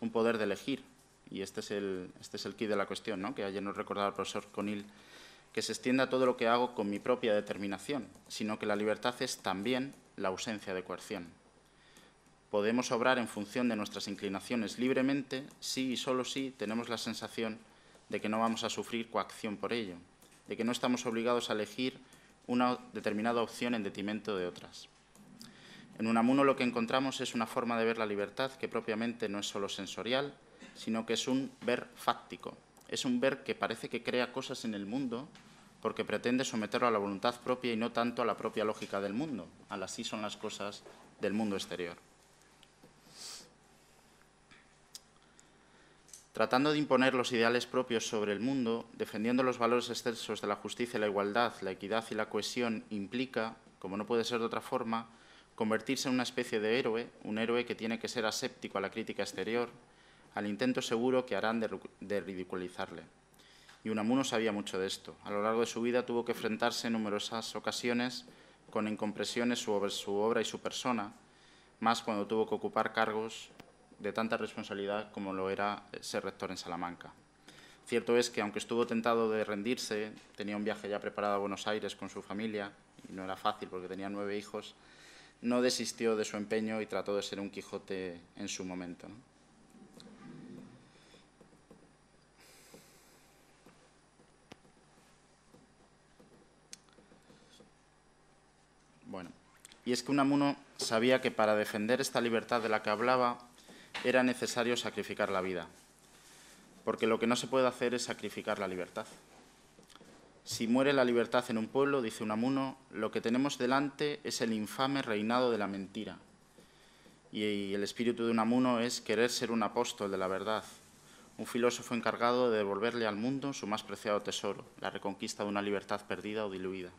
un poder de elegir. Y este es el, este es el key de la cuestión, ¿no? que ayer nos recordaba el profesor Conil, que se extienda todo lo que hago con mi propia determinación, sino que la libertad es también la ausencia de coerción. Podemos obrar en función de nuestras inclinaciones libremente si y solo si tenemos la sensación de que no vamos a sufrir coacción por ello, de que no estamos obligados a elegir una determinada opción en detrimento de otras. En Unamuno lo que encontramos es una forma de ver la libertad que propiamente no es solo sensorial, sino que es un ver fáctico, es un ver que parece que crea cosas en el mundo porque pretende someterlo a la voluntad propia y no tanto a la propia lógica del mundo, a las así son las cosas del mundo exterior. tratando de imponer los ideales propios sobre el mundo, defendiendo los valores excesos de la justicia, la igualdad, la equidad y la cohesión, implica, como no puede ser de otra forma, convertirse en una especie de héroe, un héroe que tiene que ser aséptico a la crítica exterior, al intento seguro que harán de, de ridiculizarle. Y Unamuno sabía mucho de esto. A lo largo de su vida tuvo que enfrentarse en numerosas ocasiones con incompresiones sobre su obra y su persona, más cuando tuvo que ocupar cargos de tanta responsabilidad como lo era eh, ser rector en Salamanca. Cierto es que, aunque estuvo tentado de rendirse, tenía un viaje ya preparado a Buenos Aires con su familia, y no era fácil porque tenía nueve hijos, no desistió de su empeño y trató de ser un Quijote en su momento. Bueno, y es que Unamuno sabía que para defender esta libertad de la que hablaba era necesario sacrificar la vida, porque lo que no se puede hacer es sacrificar la libertad. Si muere la libertad en un pueblo, dice Unamuno, lo que tenemos delante es el infame reinado de la mentira. Y el espíritu de Unamuno es querer ser un apóstol de la verdad, un filósofo encargado de devolverle al mundo su más preciado tesoro, la reconquista de una libertad perdida o diluida.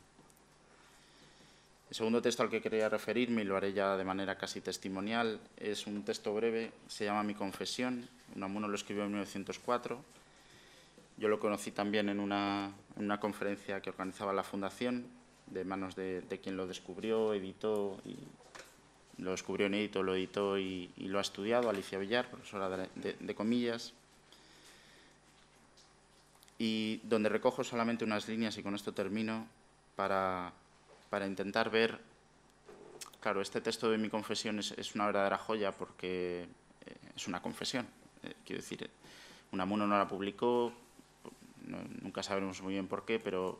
El segundo texto al que quería referirme, y lo haré ya de manera casi testimonial, es un texto breve, se llama Mi confesión. Unamuno lo escribió en 1904. Yo lo conocí también en una, conferencia que organizaba la Fundación, de manos de, quien lo descubrió, editó, y lo descubrió en lo editó y, lo ha estudiado, Alicia Villar, profesora de comillas y donde recojo solamente unas líneas y con esto termino para para intentar ver, claro, este texto de mi confesión es, una verdadera joya porque eh, es una confesión. Eh, quiero decir, Unamuno no la publicó, nunca sabemos muy bien por qué, pero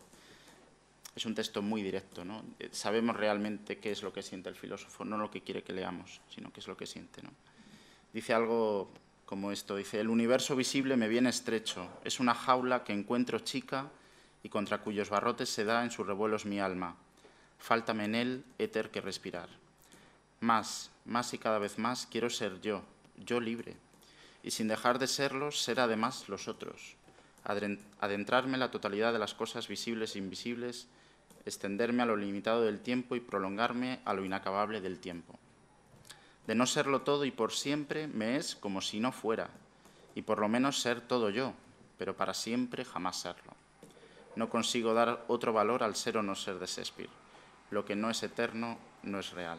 es un texto muy directo. ¿no? Eh, sabemos realmente qué es lo que siente el filósofo, no lo que quiere que leamos, sino qué es lo que siente. Dice algo como esto, dice, el universo visible me viene estrecho, es una jaula que encuentro chica y contra cuyos barrotes se da en sus revuelos mi alma fáltame en él éter que respirar. Más, más y cada vez más quiero ser yo, yo libre, y sin dejar de serlo, ser además los otros, adentrarme en la totalidad de las cosas visibles e invisibles, extenderme a lo limitado del tiempo y prolongarme a lo inacabable del tiempo. De no serlo todo y por siempre me es como si no fuera, y por lo menos ser todo yo, pero para siempre jamás serlo. No consigo dar otro valor al ser o no ser de lo que no es eterno no es real.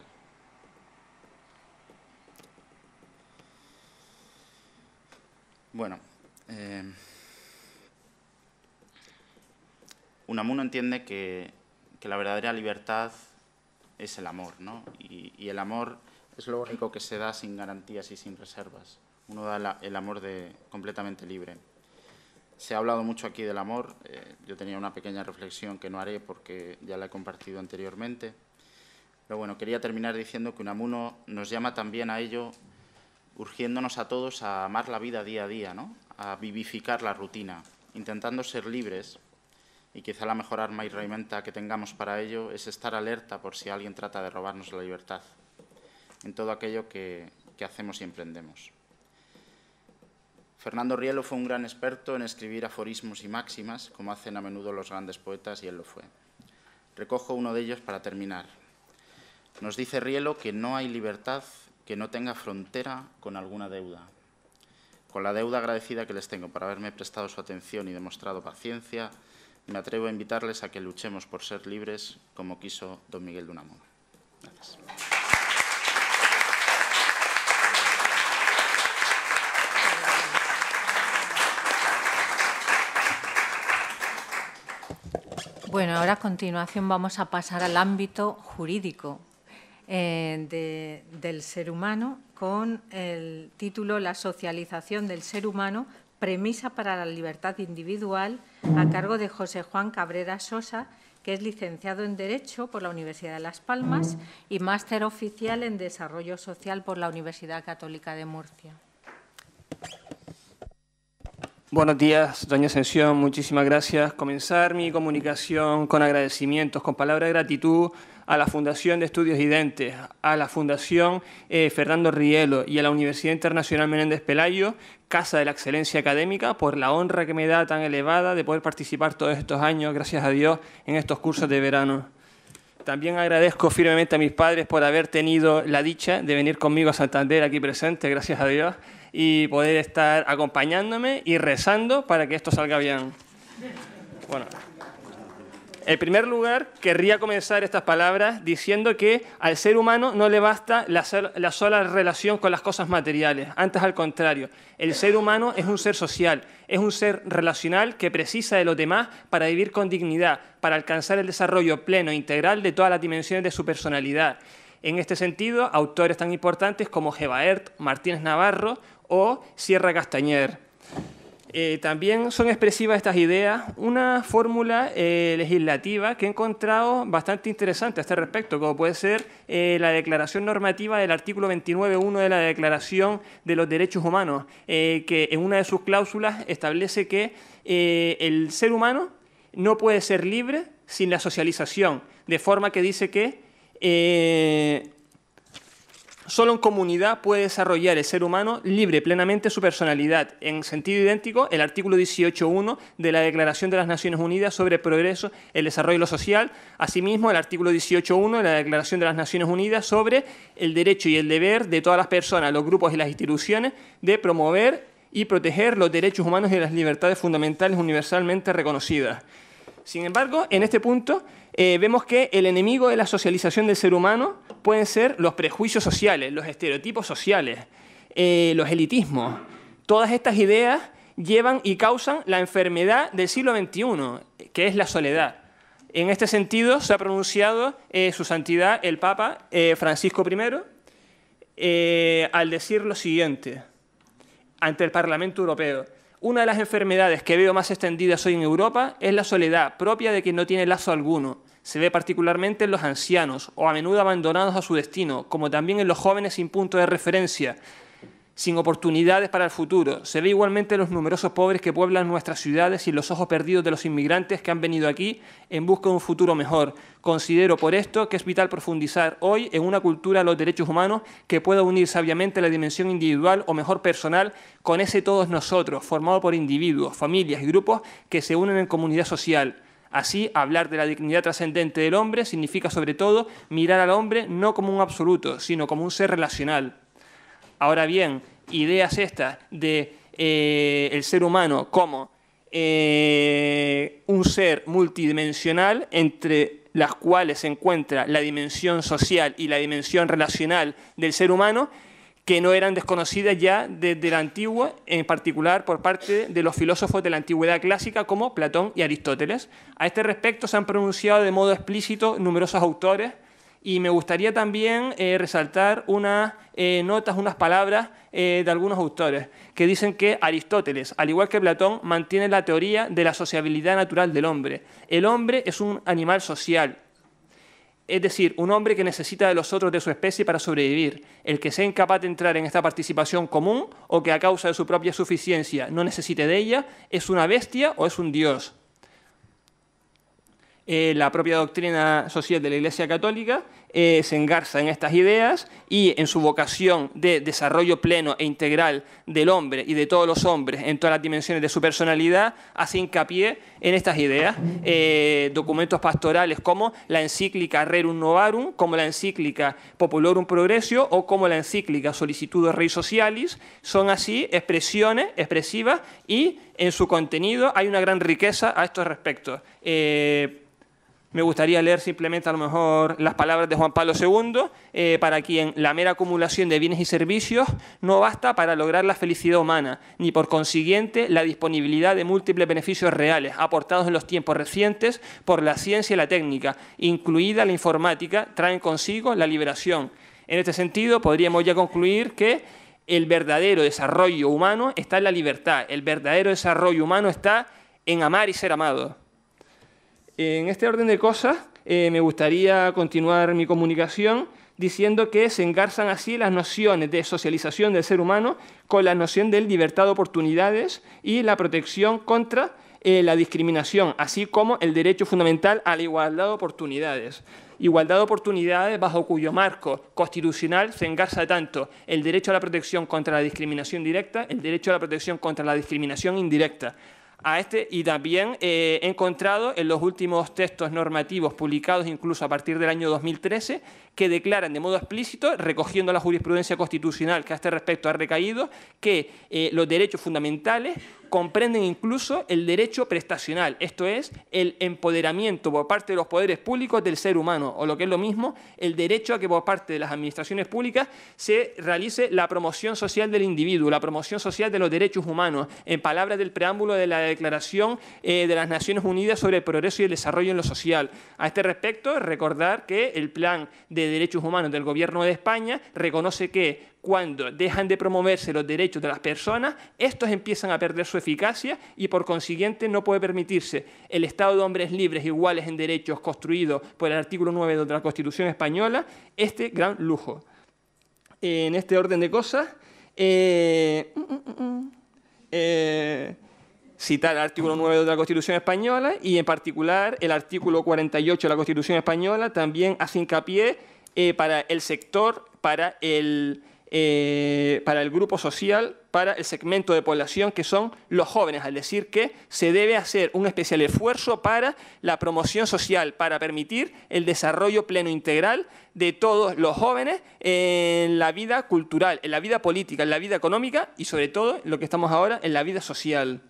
Bueno, eh, Unamuno entiende que, la verdadera libertad es el amor, ¿no? Y, el amor es lo único que se da sin garantías y sin reservas. Uno da el amor de, completamente libre. Se ha hablado mucho aquí del amor. Eh, yo tenía una pequeña reflexión que no haré porque ya la he compartido anteriormente. Pero bueno, quería terminar diciendo que Unamuno nos llama también a ello, urgiéndonos a todos a amar la vida día a día, ¿no? a vivificar la rutina, intentando ser libres. Y quizá la mejor arma y herramienta que tengamos para ello es estar alerta por si alguien trata de robarnos la libertad en todo aquello que hacemos y emprendemos. Fernando Rielo fue un gran experto en escribir aforismos y máximas, como hacen a menudo los grandes poetas, y él lo fue. Recojo uno de ellos para terminar. Nos dice Rielo que no hay libertad que no tenga frontera con alguna deuda. Con la deuda agradecida que les tengo por haberme prestado su atención y demostrado paciencia, me atrevo a invitarles a que luchemos por ser libres como quiso don Miguel de Unamuno. Gracias. Bueno, ahora a continuación vamos a pasar al ámbito jurídico eh, del ser humano con el título La socialización del ser humano, premisa para la libertad individual, a cargo de José Juan Cabrera Sosa, que es licenciado en Derecho por la Universidad de Las Palmas y máster oficial en Desarrollo Social por la Universidad Católica de Murcia. Buenos días, doña Ascensión, muchísimas gracias. Comenzar mi comunicación con agradecimientos, con palabras de gratitud a la Fundación de Estudios Identes, a la Fundación eh, Fernando Rielo y a la Universidad Internacional Menéndez Pelayo, Casa de la Excelencia Académica, por la honra que me da tan elevada de poder participar todos estos años, gracias a Dios, en estos cursos de verano. También agradezco firmemente a mis padres por haber tenido la dicha de venir conmigo a Santander aquí presente, gracias a Dios y poder estar acompañándome y rezando para que esto salga bien. Bueno, en primer lugar, querría comenzar estas palabras diciendo que al ser humano no le basta la, sola relación con las cosas materiales, antes al contrario, el ser humano es un ser social, es un ser relacional que precisa de los demás para vivir con dignidad, para alcanzar el desarrollo pleno e integral de todas las dimensiones de su personalidad. En este sentido, autores tan importantes como jebaert Martínez Navarro o Sierra Castañer. Eh, también son expresivas estas ideas, una fórmula eh, legislativa que he encontrado bastante interesante a este respecto, como puede ser eh, la declaración normativa del artículo 29.1 de la Declaración de los Derechos Humanos, que en una de sus cláusulas establece que el ser humano no puede ser libre sin la socialización, de forma que dice que Solo en comunidad puede desarrollar el ser humano libre plenamente su personalidad. En sentido idéntico, el artículo 18.1 de la Declaración de las Naciones Unidas sobre el Progreso, el Desarrollo y lo Social. Asimismo, el artículo 18.1 de la Declaración de las Naciones Unidas sobre el derecho y el deber de todas las personas, los grupos y las instituciones de promover y proteger los derechos humanos y las libertades fundamentales universalmente reconocidas. Sin embargo, en este punto eh, vemos que el enemigo de la socialización del ser humano pueden ser los prejuicios sociales, los estereotipos sociales, eh, los elitismos. Todas estas ideas llevan y causan la enfermedad del siglo XXI, que es la soledad. En este sentido se ha pronunciado eh, su santidad el Papa Francisco I al decir lo siguiente ante el Parlamento Europeo. Una de las enfermedades que veo más extendidas hoy en Europa es la soledad, propia de quien no tiene lazo alguno. Se ve particularmente en los ancianos, o a menudo abandonados a su destino, como también en los jóvenes sin punto de referencia, sin oportunidades para el futuro. Se ve igualmente los numerosos pobres que pueblan nuestras ciudades y los ojos perdidos de los inmigrantes que han venido aquí en busca de un futuro mejor. Considero por esto que es vital profundizar hoy en una cultura de los derechos humanos que pueda unir sabiamente la dimensión individual o mejor personal con ese todos nosotros, formado por individuos, familias y grupos que se unen en comunidad social. Así, hablar de la dignidad trascendente del hombre significa sobre todo mirar al hombre no como un absoluto, sino como un ser relacional Ahora bien, ideas estas de eh, el ser humano como eh, un ser multidimensional entre las cuales se encuentra la dimensión social y la dimensión relacional del ser humano, que no eran desconocidas ya desde la antigua, en particular por parte de los filósofos de la antigüedad clásica como Platón y Aristóteles. A este respecto se han pronunciado de modo explícito numerosos autores y me gustaría también eh, resaltar unas eh, notas, unas palabras eh, de algunos autores, que dicen que Aristóteles, al igual que Platón, mantiene la teoría de la sociabilidad natural del hombre. El hombre es un animal social, es decir, un hombre que necesita de los otros de su especie para sobrevivir, el que sea incapaz de entrar en esta participación común o que a causa de su propia suficiencia no necesite de ella, es una bestia o es un dios. Eh, la propia doctrina social de la Iglesia Católica eh, se engarza en estas ideas y en su vocación de desarrollo pleno e integral del hombre y de todos los hombres en todas las dimensiones de su personalidad, hace hincapié en estas ideas. Eh, documentos pastorales como la encíclica Rerum Novarum, como la encíclica Populorum Progressio o como la encíclica Solicitudo Rei Socialis son así expresiones expresivas y en su contenido hay una gran riqueza a estos respecto me gustaría leer simplemente a lo mejor las palabras de Juan Pablo II, eh, para quien la mera acumulación de bienes y servicios no basta para lograr la felicidad humana, ni por consiguiente la disponibilidad de múltiples beneficios reales aportados en los tiempos recientes por la ciencia y la técnica, incluida la informática, traen consigo la liberación. En este sentido, podríamos ya concluir que el verdadero desarrollo humano está en la libertad, el verdadero desarrollo humano está en amar y ser amado. En este orden de cosas, eh, me gustaría continuar mi comunicación diciendo que se engarzan así las nociones de socialización del ser humano con la noción de libertad de oportunidades y la protección contra eh, la discriminación, así como el derecho fundamental a la igualdad de oportunidades. Igualdad de oportunidades bajo cuyo marco constitucional se engarza tanto el derecho a la protección contra la discriminación directa, el derecho a la protección contra la discriminación indirecta a este y también he eh, encontrado en los últimos textos normativos publicados incluso a partir del año 2013 que declaran de modo explícito, recogiendo la jurisprudencia constitucional que a este respecto ha recaído, que eh, los derechos fundamentales comprenden incluso el derecho prestacional, esto es, el empoderamiento por parte de los poderes públicos del ser humano, o lo que es lo mismo, el derecho a que por parte de las administraciones públicas se realice la promoción social del individuo, la promoción social de los derechos humanos, en palabras del preámbulo de la Declaración eh, de las Naciones Unidas sobre el Progreso y el Desarrollo en lo Social. A este respecto, recordar que el Plan de Derechos Humanos del Gobierno de España reconoce que cuando dejan de promoverse los derechos de las personas, estos empiezan a perder su eficacia y por consiguiente no puede permitirse el Estado de hombres libres iguales en derechos construido por el artículo 9 de la Constitución española este gran lujo. En este orden de cosas, eh, mm, mm, mm, eh, citar el artículo 9 de la Constitución española y en particular el artículo 48 de la Constitución española también hace hincapié eh, para el sector, para el eh, para el grupo social, para el segmento de población que son los jóvenes, al decir que se debe hacer un especial esfuerzo para la promoción social, para permitir el desarrollo pleno integral de todos los jóvenes en la vida cultural, en la vida política, en la vida económica y sobre todo lo que estamos ahora en la vida social.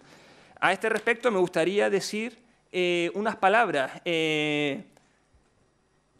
A este respecto me gustaría decir eh, unas palabras. Eh,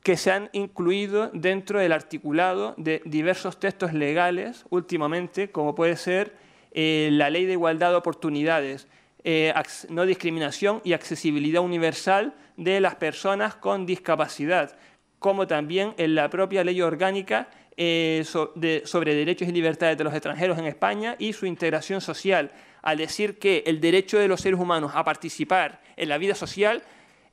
que se han incluido dentro del articulado de diversos textos legales últimamente, como puede ser eh, la Ley de Igualdad de Oportunidades, eh, no discriminación y accesibilidad universal de las personas con discapacidad, como también en la propia Ley Orgánica eh, sobre Derechos y Libertades de los Extranjeros en España y su integración social, al decir que el derecho de los seres humanos a participar en la vida social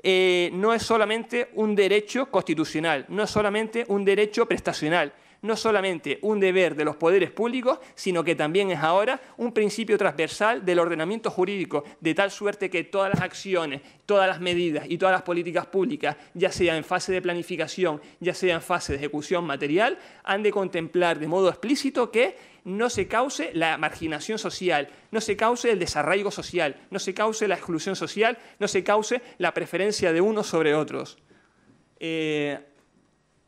eh, no es solamente un derecho constitucional, no es solamente un derecho prestacional, no es solamente un deber de los poderes públicos, sino que también es ahora un principio transversal del ordenamiento jurídico, de tal suerte que todas las acciones, todas las medidas y todas las políticas públicas, ya sea en fase de planificación, ya sea en fase de ejecución material, han de contemplar de modo explícito que no se cause la marginación social, no se cause el desarraigo social, no se cause la exclusión social, no se cause la preferencia de unos sobre otros. Eh,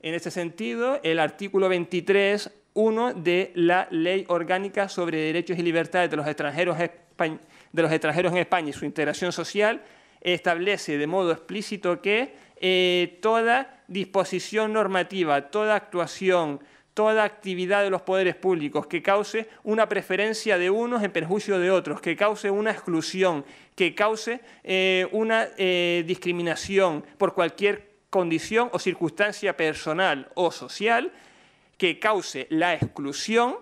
en este sentido, el artículo 23.1 de la Ley Orgánica sobre Derechos y Libertades de los Extranjeros, de los extranjeros en España y su integración social establece de modo explícito que eh, toda disposición normativa, toda actuación, toda actividad de los poderes públicos que cause una preferencia de unos en perjuicio de otros, que cause una exclusión, que cause eh, una eh, discriminación por cualquier condición o circunstancia personal o social, que cause la exclusión,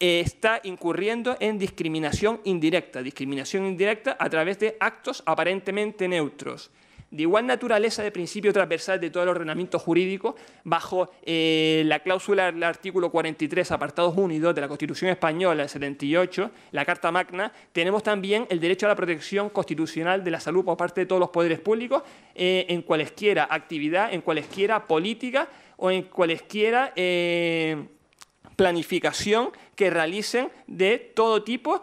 eh, está incurriendo en discriminación indirecta, discriminación indirecta a través de actos aparentemente neutros de igual naturaleza de principio transversal de todo el ordenamiento jurídico bajo eh, la cláusula del artículo 43, apartados 1 y 2 de la Constitución Española el 78, la Carta Magna, tenemos también el derecho a la protección constitucional de la salud por parte de todos los poderes públicos eh, en cualesquiera actividad, en cualesquiera política o en cualesquiera eh, planificación que realicen de todo tipo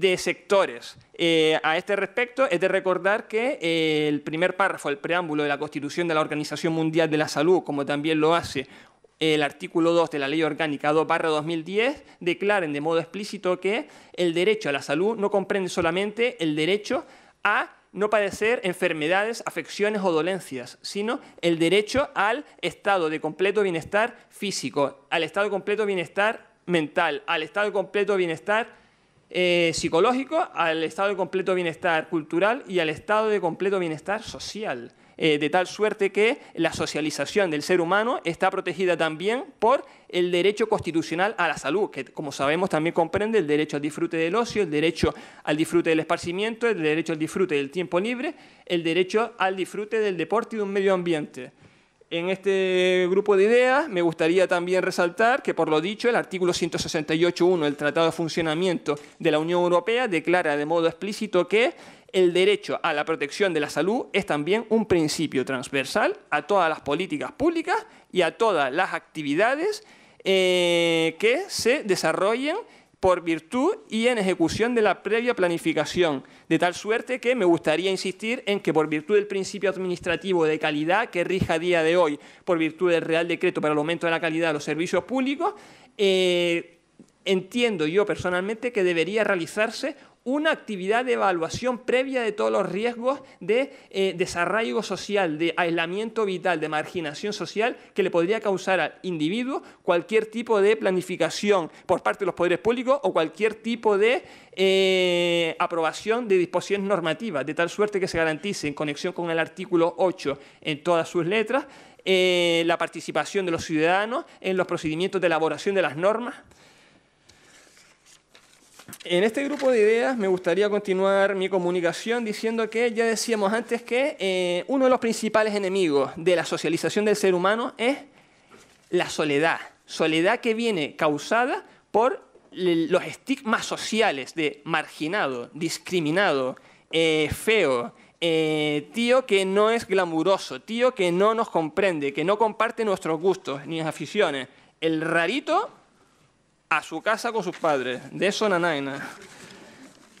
de sectores. Eh, a este respecto, es de recordar que eh, el primer párrafo, el preámbulo de la Constitución de la Organización Mundial de la Salud, como también lo hace eh, el artículo 2 de la Ley Orgánica 2-2010 declaren de modo explícito que el derecho a la salud no comprende solamente el derecho a no padecer enfermedades, afecciones o dolencias, sino el derecho al estado de completo bienestar físico, al estado de completo bienestar mental, al estado de completo bienestar eh, psicológico, al estado de completo bienestar cultural y al estado de completo bienestar social. Eh, de tal suerte que la socialización del ser humano está protegida también por el derecho constitucional a la salud, que como sabemos también comprende el derecho al disfrute del ocio, el derecho al disfrute del esparcimiento, el derecho al disfrute del tiempo libre, el derecho al disfrute del deporte y de un medio ambiente. En este grupo de ideas me gustaría también resaltar que, por lo dicho, el artículo 168.1 del Tratado de Funcionamiento de la Unión Europea declara de modo explícito que el derecho a la protección de la salud es también un principio transversal a todas las políticas públicas y a todas las actividades eh, que se desarrollen por virtud y en ejecución de la previa planificación de tal suerte que me gustaría insistir en que por virtud del principio administrativo de calidad que rija a día de hoy, por virtud del Real Decreto para el aumento de la calidad de los servicios públicos, eh, entiendo yo personalmente que debería realizarse una actividad de evaluación previa de todos los riesgos de eh, desarraigo social, de aislamiento vital, de marginación social que le podría causar al individuo cualquier tipo de planificación por parte de los poderes públicos o cualquier tipo de eh, aprobación de disposiciones normativas, de tal suerte que se garantice en conexión con el artículo 8 en todas sus letras eh, la participación de los ciudadanos en los procedimientos de elaboración de las normas en este grupo de ideas me gustaría continuar mi comunicación diciendo que ya decíamos antes que eh, uno de los principales enemigos de la socialización del ser humano es la soledad. Soledad que viene causada por los estigmas sociales de marginado, discriminado, eh, feo, eh, tío que no es glamuroso, tío que no nos comprende, que no comparte nuestros gustos ni aficiones. El rarito a su casa con sus padres, de eso naina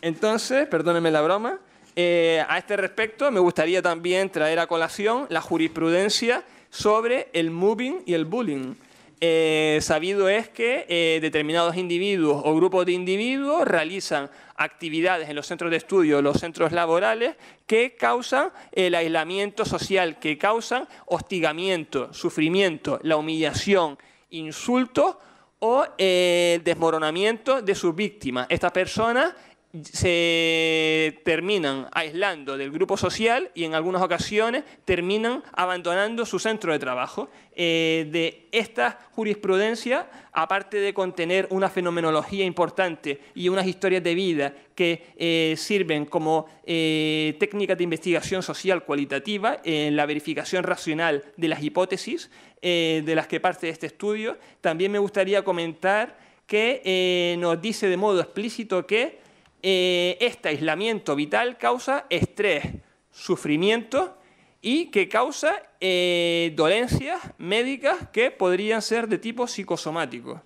Entonces, perdónenme la broma, eh, a este respecto me gustaría también traer a colación la jurisprudencia sobre el moving y el bullying. Eh, sabido es que eh, determinados individuos o grupos de individuos realizan actividades en los centros de estudio, los centros laborales, que causan el aislamiento social, que causan hostigamiento, sufrimiento, la humillación, insultos o el eh, desmoronamiento de sus víctimas. Estas personas se terminan aislando del grupo social y en algunas ocasiones terminan abandonando su centro de trabajo. Eh, de esta jurisprudencia, aparte de contener una fenomenología importante y unas historias de vida que eh, sirven como técnicas de investigación social cualitativa en la verificación racional de las hipótesis, eh, de las que parte este estudio, también me gustaría comentar que eh, nos dice de modo explícito que eh, este aislamiento vital causa estrés, sufrimiento y que causa dolencias médicas que podrían ser de tipo psicosomático.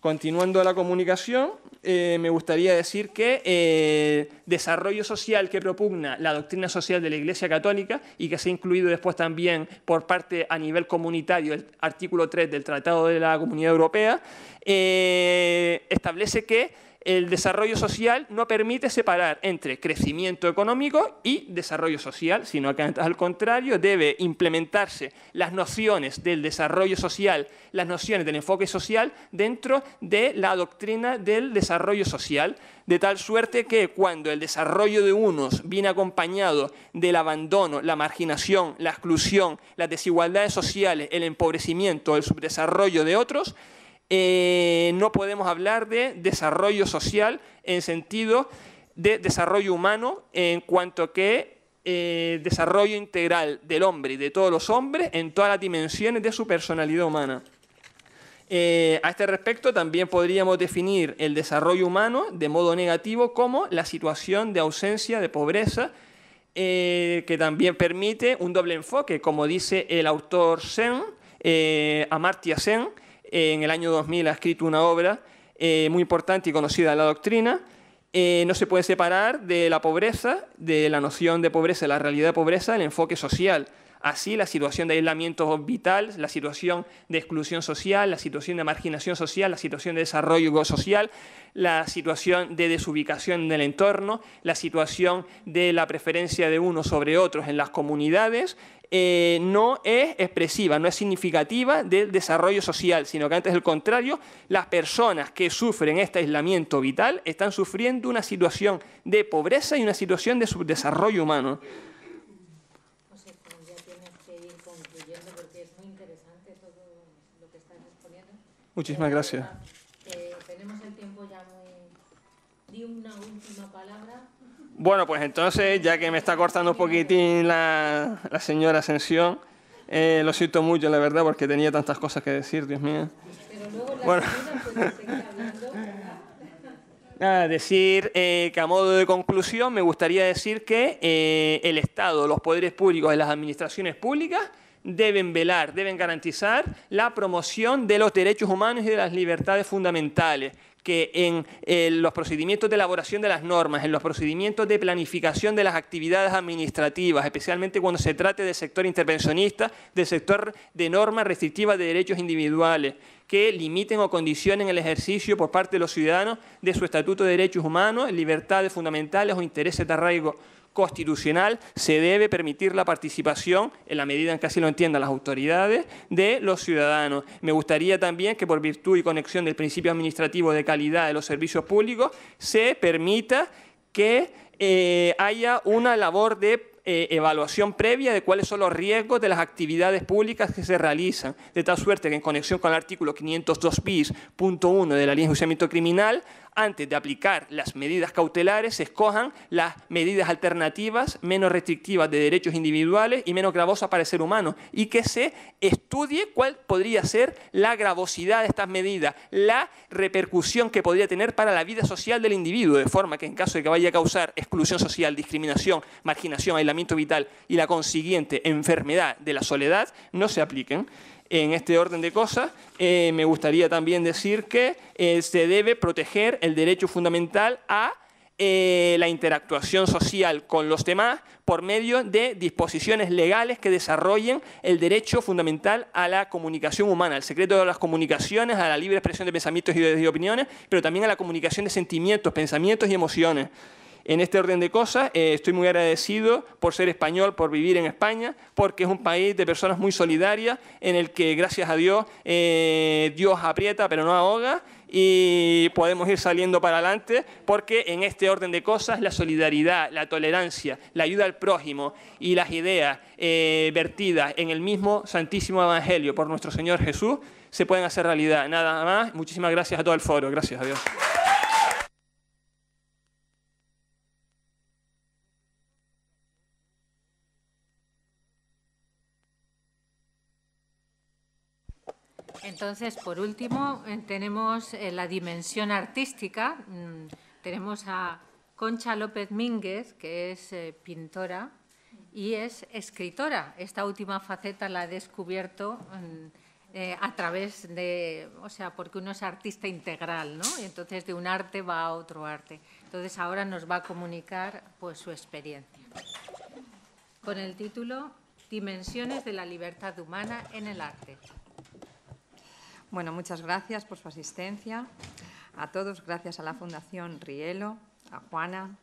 Continuando la comunicación, eh, me gustaría decir que el eh, desarrollo social que propugna la doctrina social de la Iglesia Católica y que se ha incluido después también por parte a nivel comunitario el artículo 3 del Tratado de la Comunidad Europea, eh, establece que el desarrollo social no permite separar entre crecimiento económico y desarrollo social, sino que al contrario debe implementarse las nociones del desarrollo social, las nociones del enfoque social dentro de la doctrina del desarrollo social, de tal suerte que cuando el desarrollo de unos viene acompañado del abandono, la marginación, la exclusión, las desigualdades sociales, el empobrecimiento, el subdesarrollo de otros, eh, no podemos hablar de desarrollo social en sentido de desarrollo humano en cuanto que eh, desarrollo integral del hombre y de todos los hombres en todas las dimensiones de su personalidad humana. Eh, a este respecto también podríamos definir el desarrollo humano de modo negativo como la situación de ausencia, de pobreza, que también permite un doble enfoque, como dice el autor Sen, Amartya Sen, en el año 2000 ha escrito una obra eh, muy importante y conocida, La Doctrina, eh, no se puede separar de la pobreza, de la noción de pobreza, de la realidad de pobreza, el enfoque social. Así, la situación de aislamiento vital, la situación de exclusión social, la situación de marginación social, la situación de desarrollo social, la situación de desubicación del entorno, la situación de la preferencia de unos sobre otros en las comunidades, eh, no es expresiva, no es significativa del desarrollo social, sino que antes del contrario, las personas que sufren este aislamiento vital están sufriendo una situación de pobreza y una situación de subdesarrollo humano. Muchísimas gracias. Bueno, pues entonces, ya que me está cortando un poquitín la, señora Ascensión, eh, lo siento mucho, la verdad, porque tenía tantas cosas que decir, Dios mío. bueno. decir eh, que a modo de conclusión me gustaría decir que eh, el Estado, los poderes públicos y las administraciones públicas deben velar, deben garantizar la promoción de los derechos humanos y de las libertades fundamentales, que en eh, los procedimientos de elaboración de las normas, en los procedimientos de planificación de las actividades administrativas, especialmente cuando se trate del sector intervencionista, del sector de normas restrictivas de derechos individuales, que limiten o condicionen el ejercicio por parte de los ciudadanos de su estatuto de derechos humanos, libertades fundamentales o intereses de arraigo constitucional se debe permitir la participación, en la medida en que así lo entiendan las autoridades, de los ciudadanos. Me gustaría también que por virtud y conexión del principio administrativo de calidad de los servicios públicos se permita que eh, haya una labor de eh, evaluación previa de cuáles son los riesgos de las actividades públicas que se realizan, de tal suerte que en conexión con el artículo 502 bis, punto 1 de la ley de enjuiciamiento criminal, antes de aplicar las medidas cautelares, se escojan las medidas alternativas menos restrictivas de derechos individuales y menos gravosas para el ser humano, y que se estudie cuál podría ser la gravosidad de estas medidas, la repercusión que podría tener para la vida social del individuo, de forma que en caso de que vaya a causar exclusión social, discriminación, marginación, aislamiento vital y la consiguiente enfermedad de la soledad, no se apliquen en este orden de cosas, eh, me gustaría también decir que eh, se debe proteger el derecho fundamental a eh, la interactuación social con los demás por medio de disposiciones legales que desarrollen el derecho fundamental a la comunicación humana, al secreto de las comunicaciones, a la libre expresión de pensamientos y de opiniones, pero también a la comunicación de sentimientos, pensamientos y emociones. En este orden de cosas, eh, estoy muy agradecido por ser español, por vivir en España, porque es un país de personas muy solidarias, en el que, gracias a Dios, eh, Dios aprieta pero no ahoga y podemos ir saliendo para adelante, porque en este orden de cosas la solidaridad, la tolerancia, la ayuda al prójimo y las ideas eh, vertidas en el mismo Santísimo Evangelio por nuestro Señor Jesús se pueden hacer realidad. Nada más, muchísimas gracias a todo el foro, gracias a Dios. entonces, por último, eh, tenemos eh, la dimensión artística. Mm, tenemos a Concha López Mínguez, que es eh, pintora y es escritora. Esta última faceta la ha descubierto mm, a través de, o sea, porque uno es artista integral, ¿no? Y entonces de un arte va a otro arte. Entonces ahora nos va a comunicar pues, su experiencia. Con el título Dimensiones de la libertad humana en el arte. Bueno, muchas gracias por su asistencia. A todos, gracias a la Fundación Rielo, a Juana,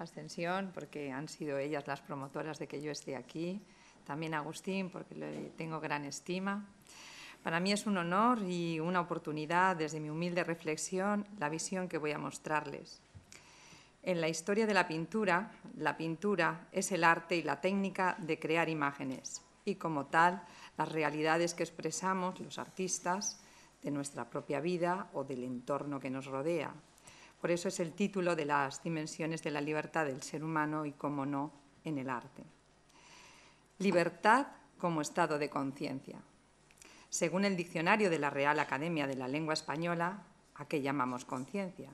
Ascensión, porque han sido ellas las promotoras de que yo esté aquí. También a Agustín, porque le tengo gran estima. Para mí es un honor y una oportunidad, desde mi humilde reflexión, la visión que voy a mostrarles. En la historia de la pintura, la pintura es el arte y la técnica de crear imágenes y como tal, las realidades que expresamos los artistas de nuestra propia vida o del entorno que nos rodea. Por eso es el título de las dimensiones de la libertad del ser humano y, cómo no, en el arte. Libertad como estado de conciencia. Según el diccionario de la Real Academia de la Lengua Española, ¿a qué llamamos conciencia?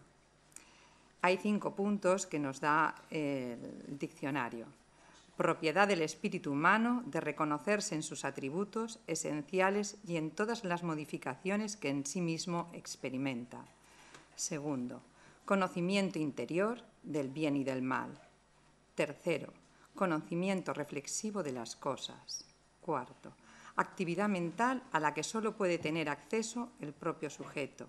Hay cinco puntos que nos da el diccionario propiedad del espíritu humano de reconocerse en sus atributos esenciales y en todas las modificaciones que en sí mismo experimenta. Segundo, conocimiento interior del bien y del mal. Tercero, conocimiento reflexivo de las cosas. Cuarto, actividad mental a la que solo puede tener acceso el propio sujeto.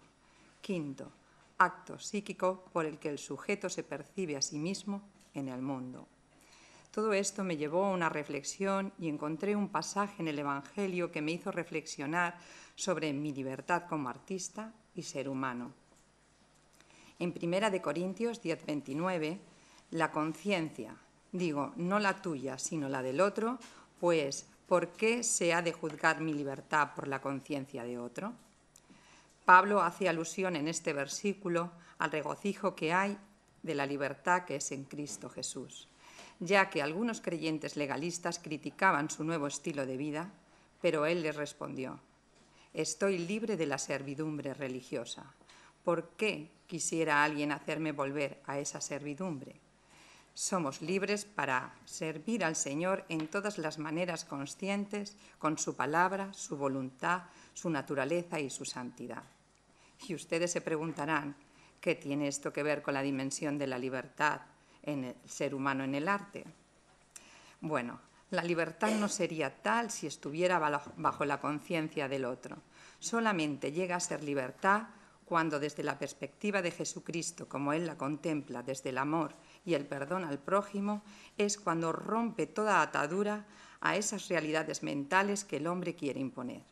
Quinto, acto psíquico por el que el sujeto se percibe a sí mismo en el mundo. Todo esto me llevó a una reflexión y encontré un pasaje en el Evangelio que me hizo reflexionar sobre mi libertad como artista y ser humano. En Primera de Corintios 10:29, la conciencia, digo, no la tuya, sino la del otro, pues ¿por qué se ha de juzgar mi libertad por la conciencia de otro? Pablo hace alusión en este versículo al regocijo que hay de la libertad que es en Cristo Jesús ya que algunos creyentes legalistas criticaban su nuevo estilo de vida, pero él les respondió, estoy libre de la servidumbre religiosa. ¿Por qué quisiera alguien hacerme volver a esa servidumbre? Somos libres para servir al Señor en todas las maneras conscientes, con su palabra, su voluntad, su naturaleza y su santidad. Y ustedes se preguntarán, ¿qué tiene esto que ver con la dimensión de la libertad en el ser humano en el arte. Bueno, la libertad no sería tal si estuviera bajo la conciencia del otro. Solamente llega a ser libertad cuando desde la perspectiva de Jesucristo, como Él la contempla, desde el amor y el perdón al prójimo, es cuando rompe toda atadura a esas realidades mentales que el hombre quiere imponer,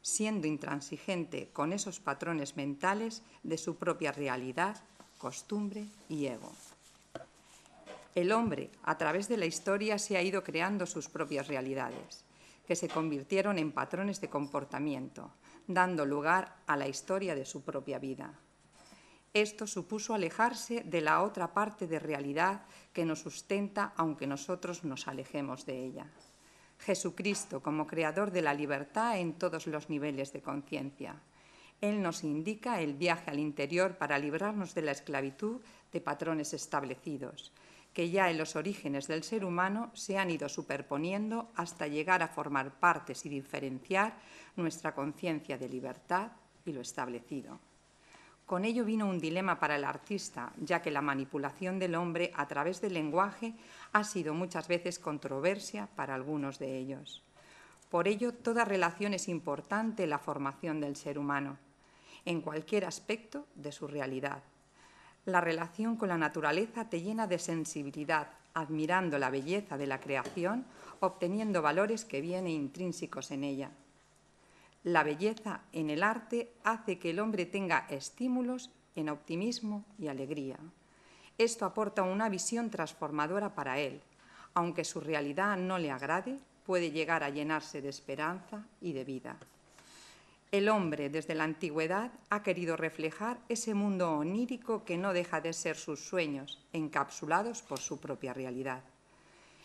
siendo intransigente con esos patrones mentales de su propia realidad, costumbre y ego el hombre, a través de la historia, se ha ido creando sus propias realidades, que se convirtieron en patrones de comportamiento, dando lugar a la historia de su propia vida. Esto supuso alejarse de la otra parte de realidad que nos sustenta aunque nosotros nos alejemos de ella. Jesucristo como creador de la libertad en todos los niveles de conciencia. Él nos indica el viaje al interior para librarnos de la esclavitud de patrones establecidos, que ya en los orígenes del ser humano se han ido superponiendo hasta llegar a formar partes y diferenciar nuestra conciencia de libertad y lo establecido. Con ello vino un dilema para el artista, ya que la manipulación del hombre a través del lenguaje ha sido muchas veces controversia para algunos de ellos. Por ello, toda relación es importante en la formación del ser humano, en cualquier aspecto de su realidad, la relación con la naturaleza te llena de sensibilidad, admirando la belleza de la creación, obteniendo valores que vienen intrínsecos en ella. La belleza en el arte hace que el hombre tenga estímulos en optimismo y alegría. Esto aporta una visión transformadora para él. Aunque su realidad no le agrade, puede llegar a llenarse de esperanza y de vida. El hombre desde la antigüedad ha querido reflejar ese mundo onírico que no deja de ser sus sueños, encapsulados por su propia realidad,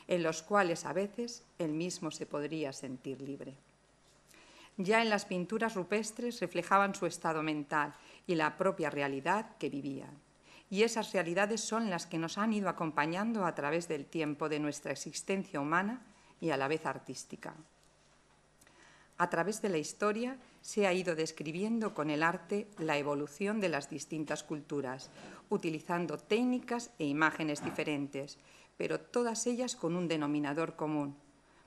en los cuales a veces él mismo se podría sentir libre. Ya en las pinturas rupestres reflejaban su estado mental y la propia realidad que vivía, Y esas realidades son las que nos han ido acompañando a través del tiempo de nuestra existencia humana y a la vez artística. A través de la historia, se ha ido describiendo con el arte la evolución de las distintas culturas, utilizando técnicas e imágenes ah. diferentes, pero todas ellas con un denominador común,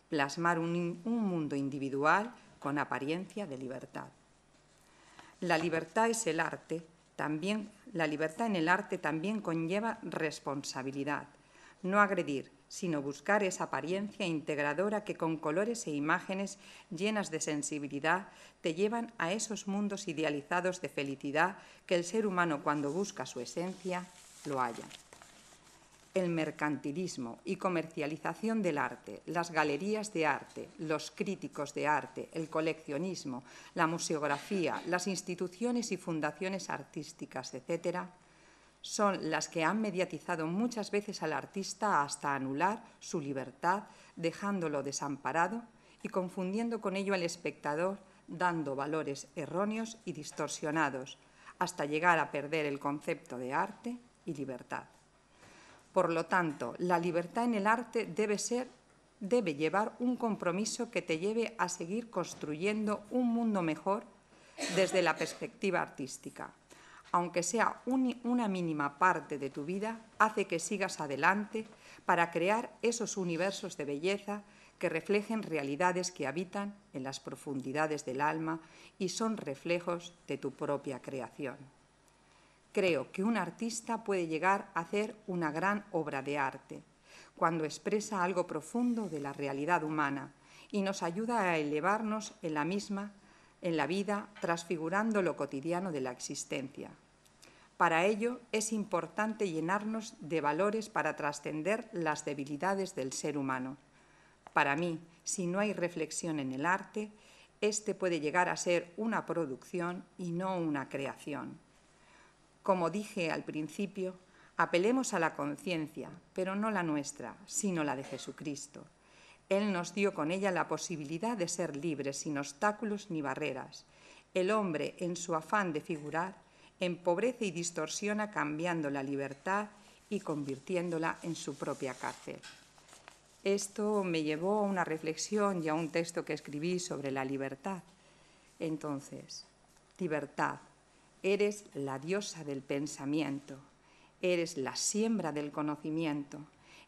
plasmar un, mundo individual con apariencia de libertad. La libertad es el arte, también la libertad en el arte también conlleva responsabilidad, no agredir, sino buscar esa apariencia integradora que con colores e imágenes llenas de sensibilidad te llevan a esos mundos idealizados de felicidad que el ser humano cuando busca su esencia lo halla. El mercantilismo y comercialización del arte, las galerías de arte, los críticos de arte, el coleccionismo, la museografía, las instituciones y fundaciones artísticas, etcétera, son las que han mediatizado muchas veces al artista hasta anular su libertad, dejándolo desamparado y confundiendo con ello al espectador, dando valores erróneos y distorsionados, hasta llegar a perder el concepto de arte y libertad. Por lo tanto, la libertad en el arte debe ser debe llevar un compromiso que te lleve a seguir construyendo un mundo mejor desde la perspectiva artística aunque sea una mínima parte de tu vida, hace que sigas adelante para crear esos universos de belleza que reflejen realidades que habitan en las profundidades del alma y son reflejos de tu propia creación. Creo que un artista puede llegar a hacer una gran obra de arte cuando expresa algo profundo de la realidad humana y nos ayuda a elevarnos en la misma en la vida transfigurando lo cotidiano de la existencia. Para ello es importante llenarnos de valores para trascender las debilidades del ser humano. Para mí, si no hay reflexión en el arte, este puede llegar a ser una producción y no una creación. Como dije al principio, apelemos a la conciencia, pero no la nuestra, sino la de Jesucristo él nos dio con ella la posibilidad de ser libres, sin obstáculos ni barreras. El hombre, en su afán de figurar, empobrece y distorsiona cambiando la libertad y convirtiéndola en su propia cárcel. Esto me llevó a una reflexión y a un texto que escribí sobre la libertad. Entonces, libertad, eres la diosa del pensamiento, eres la siembra del conocimiento,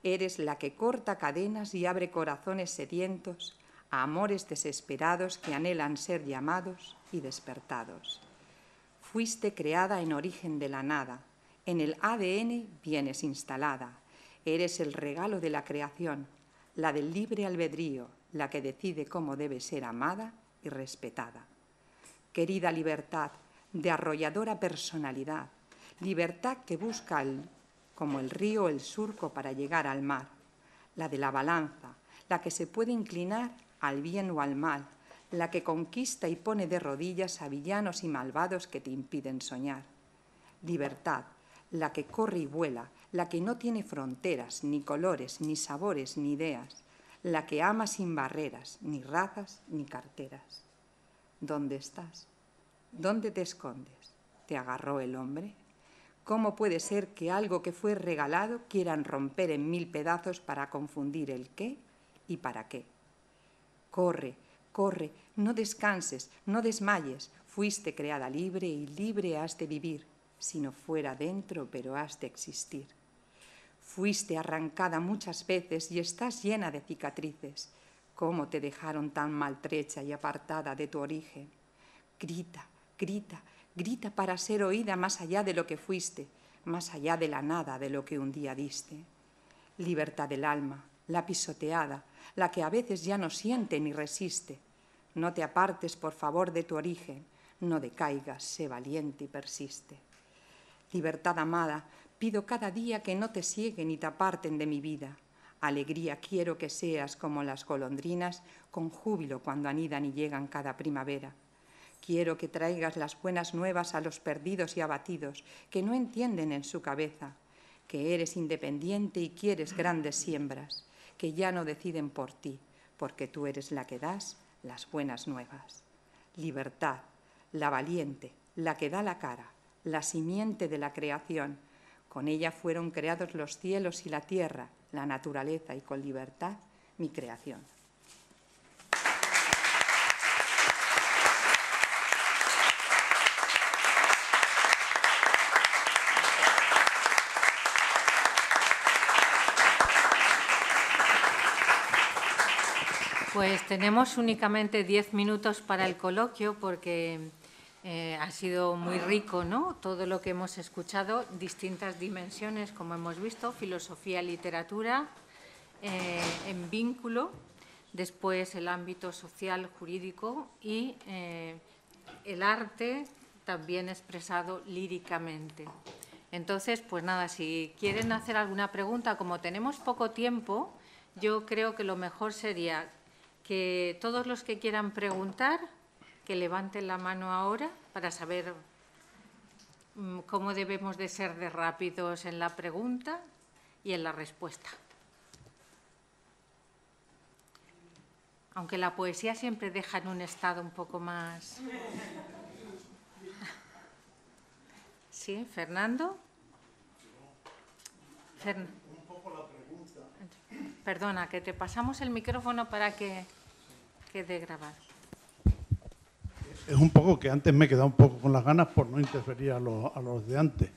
Eres la que corta cadenas y abre corazones sedientos a amores desesperados que anhelan ser llamados y despertados. Fuiste creada en origen de la nada, en el ADN vienes instalada. Eres el regalo de la creación, la del libre albedrío, la que decide cómo debe ser amada y respetada. Querida libertad, de arrolladora personalidad, libertad que busca el como el río el surco para llegar al mar, la de la balanza, la que se puede inclinar al bien o al mal, la que conquista y pone de rodillas a villanos y malvados que te impiden soñar. Libertad, la que corre y vuela, la que no tiene fronteras, ni colores, ni sabores, ni ideas, la que ama sin barreras, ni razas, ni carteras. ¿Dónde estás? ¿Dónde te escondes? ¿Te agarró el hombre? ¿Cómo puede ser que algo que fue regalado quieran romper en mil pedazos para confundir el qué y para qué? Corre, corre, no descanses, no desmayes. Fuiste creada libre y libre has de vivir, si no fuera dentro, pero has de existir. Fuiste arrancada muchas veces y estás llena de cicatrices. ¿Cómo te dejaron tan maltrecha y apartada de tu origen? Grita, grita, grita para ser oída más allá de lo que fuiste, más allá de la nada de lo que un día diste. Libertad del alma, la pisoteada, la que a veces ya no siente ni resiste. No te apartes, por favor, de tu origen, no decaigas, sé valiente y persiste. Libertad amada, pido cada día que no te siguen y te aparten de mi vida. Alegría quiero que seas como las golondrinas, con júbilo cuando anidan y llegan cada primavera. Quiero que traigas las buenas nuevas a los perdidos y abatidos, que no entienden en su cabeza, que eres independiente y quieres grandes siembras, que ya no deciden por ti, porque tú eres la que das las buenas nuevas. Libertad, la valiente, la que da la cara, la simiente de la creación. Con ella fueron creados los cielos y la tierra, la naturaleza y con libertad mi creación. Pues tenemos únicamente diez minutos para el coloquio porque eh, ha sido muy rico ¿no? todo lo que hemos escuchado, distintas dimensiones, como hemos visto, filosofía, literatura, eh, en vínculo, después el ámbito social, jurídico y eh, el arte también expresado líricamente. Entonces, pues nada, si quieren hacer alguna pregunta, como tenemos poco tiempo, yo creo que lo mejor sería que todos los que quieran preguntar, que levanten la mano ahora para saber mm, cómo debemos de ser de rápidos en la pregunta y en la respuesta. Aunque la poesía siempre deja en un estado un poco más... Sí, Fernando. pregunta. Perdona, que te pasamos el micrófono para que de grabar Es un poco que antes me he quedado un poco con las ganas por no interferir a, los, de antes.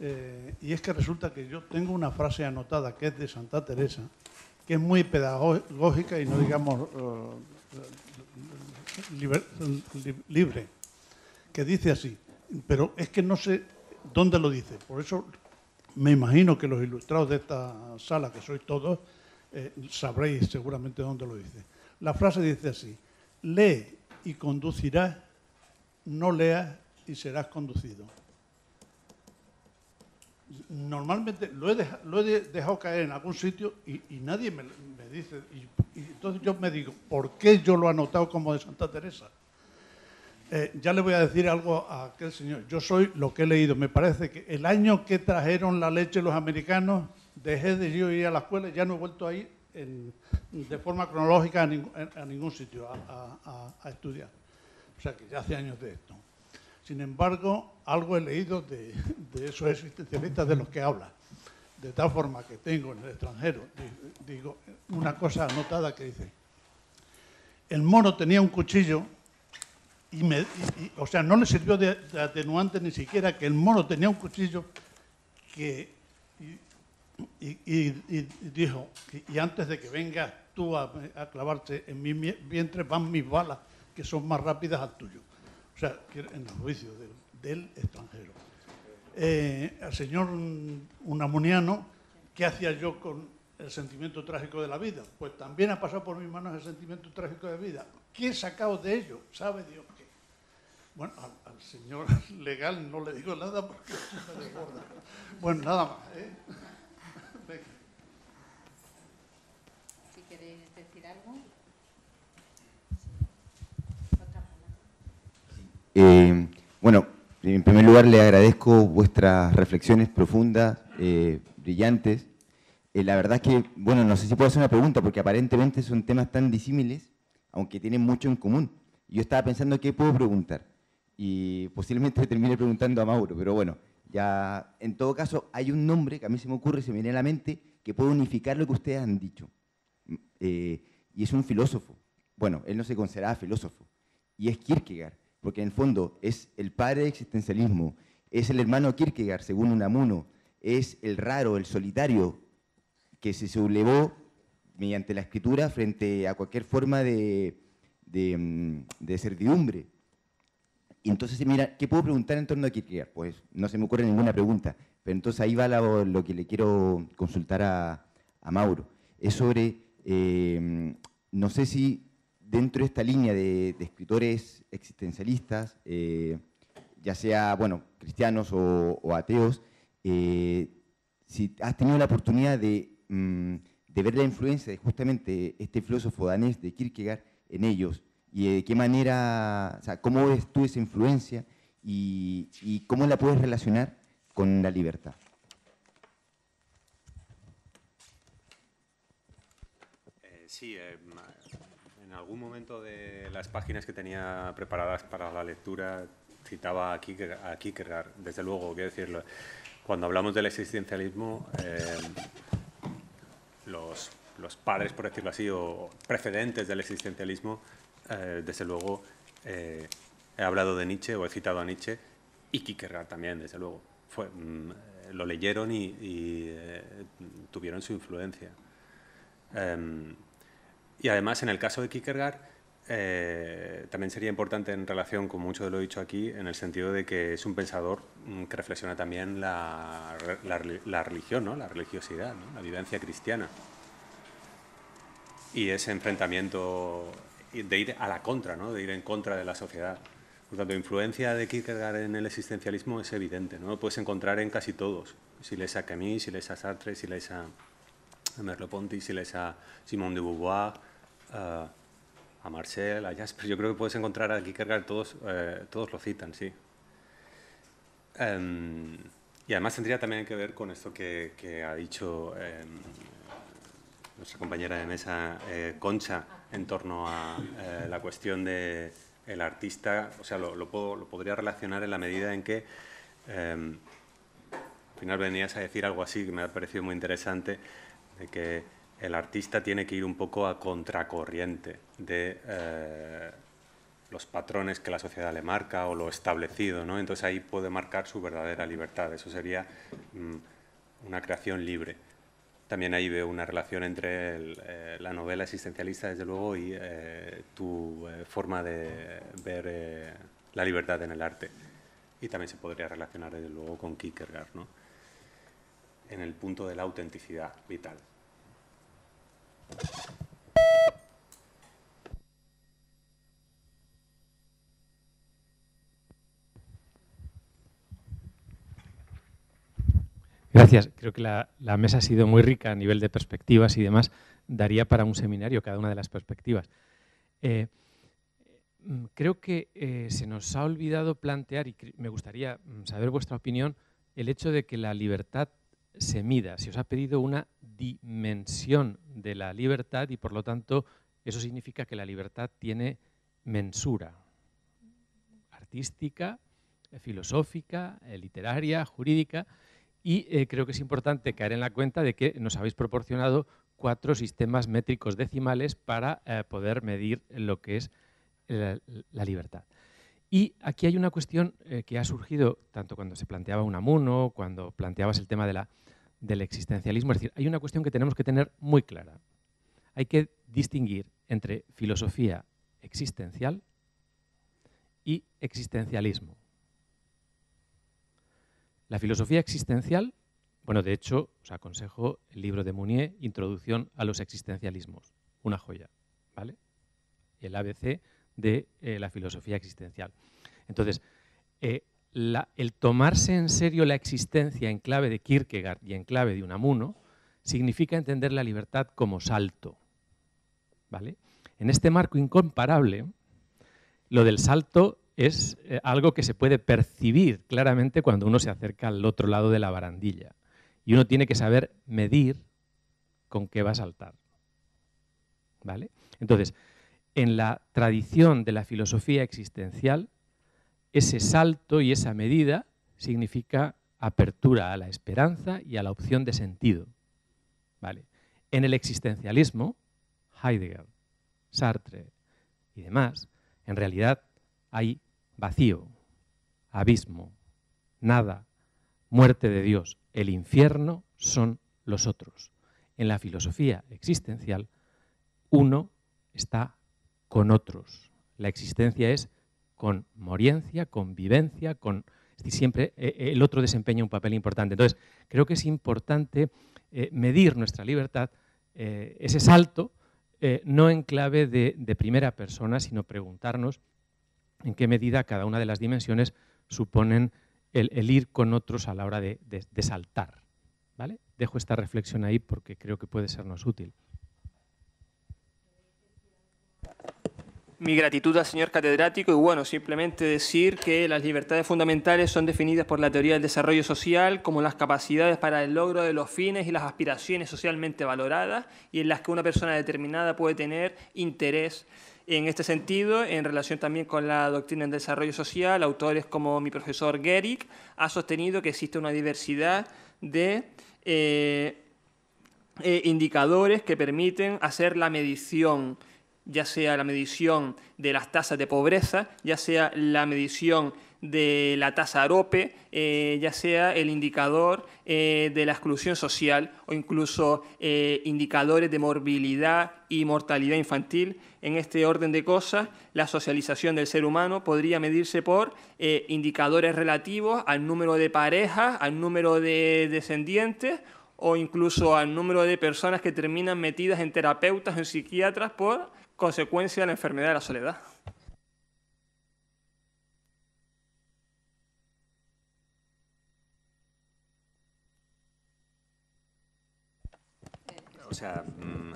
Eh, y es que resulta que yo tengo una frase anotada que es de Santa Teresa, que es muy pedagógica y no digamos eh, libre, que dice así, pero es que no sé dónde lo dice, por eso me imagino que los ilustrados de esta sala, que sois todos, eh, sabréis seguramente dónde lo dice. La frase dice así, lee y conducirás, no leas y serás conducido. Normalmente lo he, dejado, caer en algún sitio y, nadie me, dice, entonces yo me digo, ¿por qué yo lo he anotado como de Santa Teresa? Eh, ya le voy a decir algo a aquel señor. Yo soy lo que he leído. Me parece que el año que trajeron la leche los americanos, dejé de yo ir a la escuela, ya no he vuelto a ir de forma cronológica a, ningún sitio a, estudiar. O sea, que ya hace años de esto. Sin embargo, algo he leído de, esos existencialistas de los que habla. De tal forma que tengo en el extranjero, digo, una cosa anotada que dice, el mono tenía un cuchillo y, o sea, no le sirvió de, atenuante ni siquiera que el mono tenía un cuchillo que y, dijo, y antes de que vengas tú a, clavarte en mi vientre van mis balas, que son más rápidas al tuyo. O sea, en el juicio del, extranjero. Eh, al señor Unamuniano, ¿qué hacía yo con el sentimiento trágico de la vida? Pues también ha pasado por mis manos el sentimiento trágico de vida. ¿Qué he sacado de ello? ¿Sabe Dios qué? Bueno, al, señor legal no le digo nada porque me desborda. Bueno, nada más. ¿eh? Eh, bueno, en primer lugar le agradezco vuestras reflexiones profundas, eh, brillantes. Eh, la verdad es que, bueno, no sé si puedo hacer una pregunta, porque aparentemente son temas tan disímiles, aunque tienen mucho en común. Yo estaba pensando qué puedo preguntar, y posiblemente termine preguntando a Mauro, pero bueno, ya, en todo caso, hay un nombre que a mí se me ocurre, se me viene a la mente, que puede unificar lo que ustedes han dicho. Mm, y es un filósofo. Bueno, él no se consideraba filósofo. Y es Kierkegaard porque en el fondo es el padre del existencialismo, es el hermano Kierkegaard, según Unamuno, es el raro, el solitario, que se sublevó mediante la escritura frente a cualquier forma de, de, certidumbre. Mm, y entonces, mira, ¿qué puedo preguntar en torno a Kierkegaard? Pues no se me ocurre ninguna pregunta, pero entonces ahí va lo, que le quiero consultar a, Mauro. Es sobre, eh, no sé si dentro de esta línea de, escritores existencialistas, eh, ya sea, bueno, cristianos o, ateos, eh, si has tenido la oportunidad mm, de, ver la influencia de justamente este filósofo danés de Kierkegaard en ellos, y de qué manera, o sea, cómo ves tú esa influencia y, cómo la puedes relacionar con la libertad. Eh, sí, algún momento de las páginas que tenía preparadas para la lectura citaba a Kierkegaard, desde luego, quiero decirlo. Cuando hablamos del existencialismo, eh, los, padres, por decirlo así, o precedentes del existencialismo, eh, desde luego, eh, he hablado de Nietzsche o he citado a Nietzsche y Kierkegaard también, desde luego. Fue, mm, lo leyeron y, tuvieron su influencia. Em, y además, en el caso de Kierkegaard, eh, también sería importante en relación con mucho de lo dicho aquí, en el sentido de que es un pensador mm, que reflexiona también la, religión, ¿no? la religiosidad, la vivencia cristiana. Y ese enfrentamiento de ir a la contra, ¿no? de ir en contra de la sociedad. Por tanto, la influencia de Kierkegaard en el existencialismo es evidente, ¿no? Lo puedes encontrar en casi todos. Si lees a Camus, si lees a Sartre, si lees a Merleau-Ponty, si lees a Simone de Beauvoir, a Marcel, a Jasper, yo creo que puedes encontrar a cargar todos, eh, todos lo citan, sí. Em, y además tendría también que ver con esto que, que ha dicho em, nuestra compañera de mesa eh, Concha en torno a eh, la cuestión del el artista, o sea, lo, puedo, lo, podría relacionar en la medida en que em, al final venías a decir algo así que me ha parecido muy interesante, de que el artista tiene que ir un poco a contracorriente de eh, los patrones que la sociedad le marca o lo establecido, ¿no? Entonces ahí puede marcar su verdadera libertad. Eso sería mm, una creación libre. También ahí veo una relación entre eh, la novela existencialista, desde luego, y eh, tu forma de ver la libertad en el arte. Y también se podría relacionar, desde luego, con Kierkegaard, ¿no? En el punto de la autenticidad vital. Gracias. Creo que la, mesa ha sido muy rica a nivel de perspectivas y demás. Daría para un seminario cada una de las perspectivas. Eh, mm, creo que eh, se nos ha olvidado plantear, y me gustaría mm, saber vuestra opinión, el hecho de que la libertad se mida. Se os ha pedido una dimensión de la libertad y por lo tanto eso significa que la libertad tiene mensura artística, eh, filosófica, eh, literaria, jurídica y eh, creo que es importante caer en la cuenta de que nos habéis proporcionado cuatro sistemas métricos decimales para poder medir lo que es la, libertad. Y aquí hay una cuestión que ha surgido tanto cuando se planteaba un amuno, cuando planteabas el tema de la del existencialismo. Es decir, hay una cuestión que tenemos que tener muy clara. Hay que distinguir entre filosofía existencial y existencialismo. La filosofía existencial, bueno, de hecho, os aconsejo el libro de Mounier, Introducción a los existencialismos, una joya, ¿vale? El ABC de eh, la filosofía existencial. Entonces, eh, el tomarse en serio la existencia en clave de Kierkegaard y en clave de Unamuno significa entender la libertad como salto. ¿vale? En este marco incomparable, lo del salto es eh, algo que se puede percibir claramente cuando uno se acerca al otro lado de la barandilla. Y uno tiene que saber medir con qué va a saltar. ¿Vale? Entonces, en la tradición de la filosofía existencial, ese salto y esa medida significa apertura a la esperanza y a la opción de sentido. ¿Vale? En el existencialismo, Heidegger, Sartre y demás, en realidad hay vacío, abismo, nada, muerte de Dios, el infierno son los otros. En la filosofía existencial, uno está con otros. La existencia es con moriencia, con vivencia, con siempre eh, eh, el otro desempeña un papel importante. Entonces, creo que es importante eh, medir nuestra libertad, ese salto, no en clave de, primera persona, sino preguntarnos en qué medida cada una de las dimensiones suponen el, ir con otros a la hora de, saltar. ¿vale? Dejo esta reflexión ahí porque creo que puede sernos útil. mi gratitud al señor catedrático y bueno, simplemente decir que las libertades fundamentales son definidas por la teoría del desarrollo social como las capacidades para el logro de los fines y las aspiraciones socialmente valoradas y en las que una persona determinada puede tener interés. En este sentido, en relación también con la doctrina del desarrollo social, autores como mi profesor Gehrig ha sostenido que existe una diversidad de... Eh, eh, indicadores que permiten hacer la medición ya sea la medición de las tasas de pobreza, ya sea la medición de la tasa AROPE, eh, ya sea el indicador eh, de la exclusión social o incluso eh, indicadores de morbilidad y mortalidad infantil. En este orden de cosas, la socialización del ser humano podría medirse por indicadores relativos al número de parejas, al número de descendientes o incluso al número de personas que terminan metidas en terapeutas, en psiquiatras por consecuencia de la enfermedad de la soledad. O sea, mm,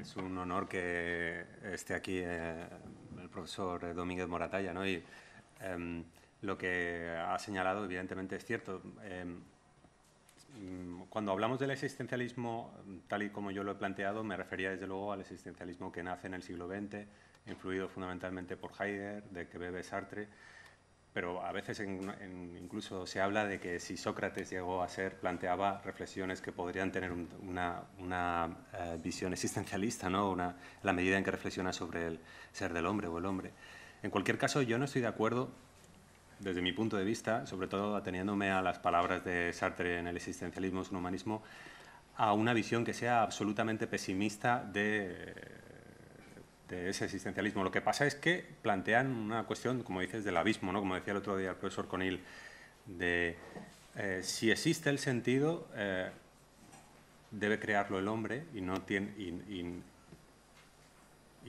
es un honor que esté aquí eh, el profesor Domínguez Moratalla, ¿no? Y, em, lo que ha señalado, evidentemente, es cierto. Em, Mm, cuando hablamos del existencialismo, mm, tal y como yo lo he planteado, me refería desde luego al existencialismo que nace en el siglo XX, influido fundamentalmente por Heidegger, de que bebe Sartre, pero a veces incluso se habla de que si Sócrates llegó a ser, planteaba reflexiones que podrían tener una, eh, visión existencialista, ¿no? Una, la medida en que reflexiona sobre el ser del hombre o el hombre. En cualquier caso, yo no estoy de acuerdo desde mi punto de vista, sobre todo ateniéndome a las palabras de Sartre en el existencialismo es un humanismo, a una visión que sea absolutamente pesimista de, ese existencialismo. Lo que pasa es que plantean una cuestión, como dices, del abismo, ¿no? como decía el otro día el profesor Conil, de eh, si existe el sentido, eh, debe crearlo el hombre y no, tiene,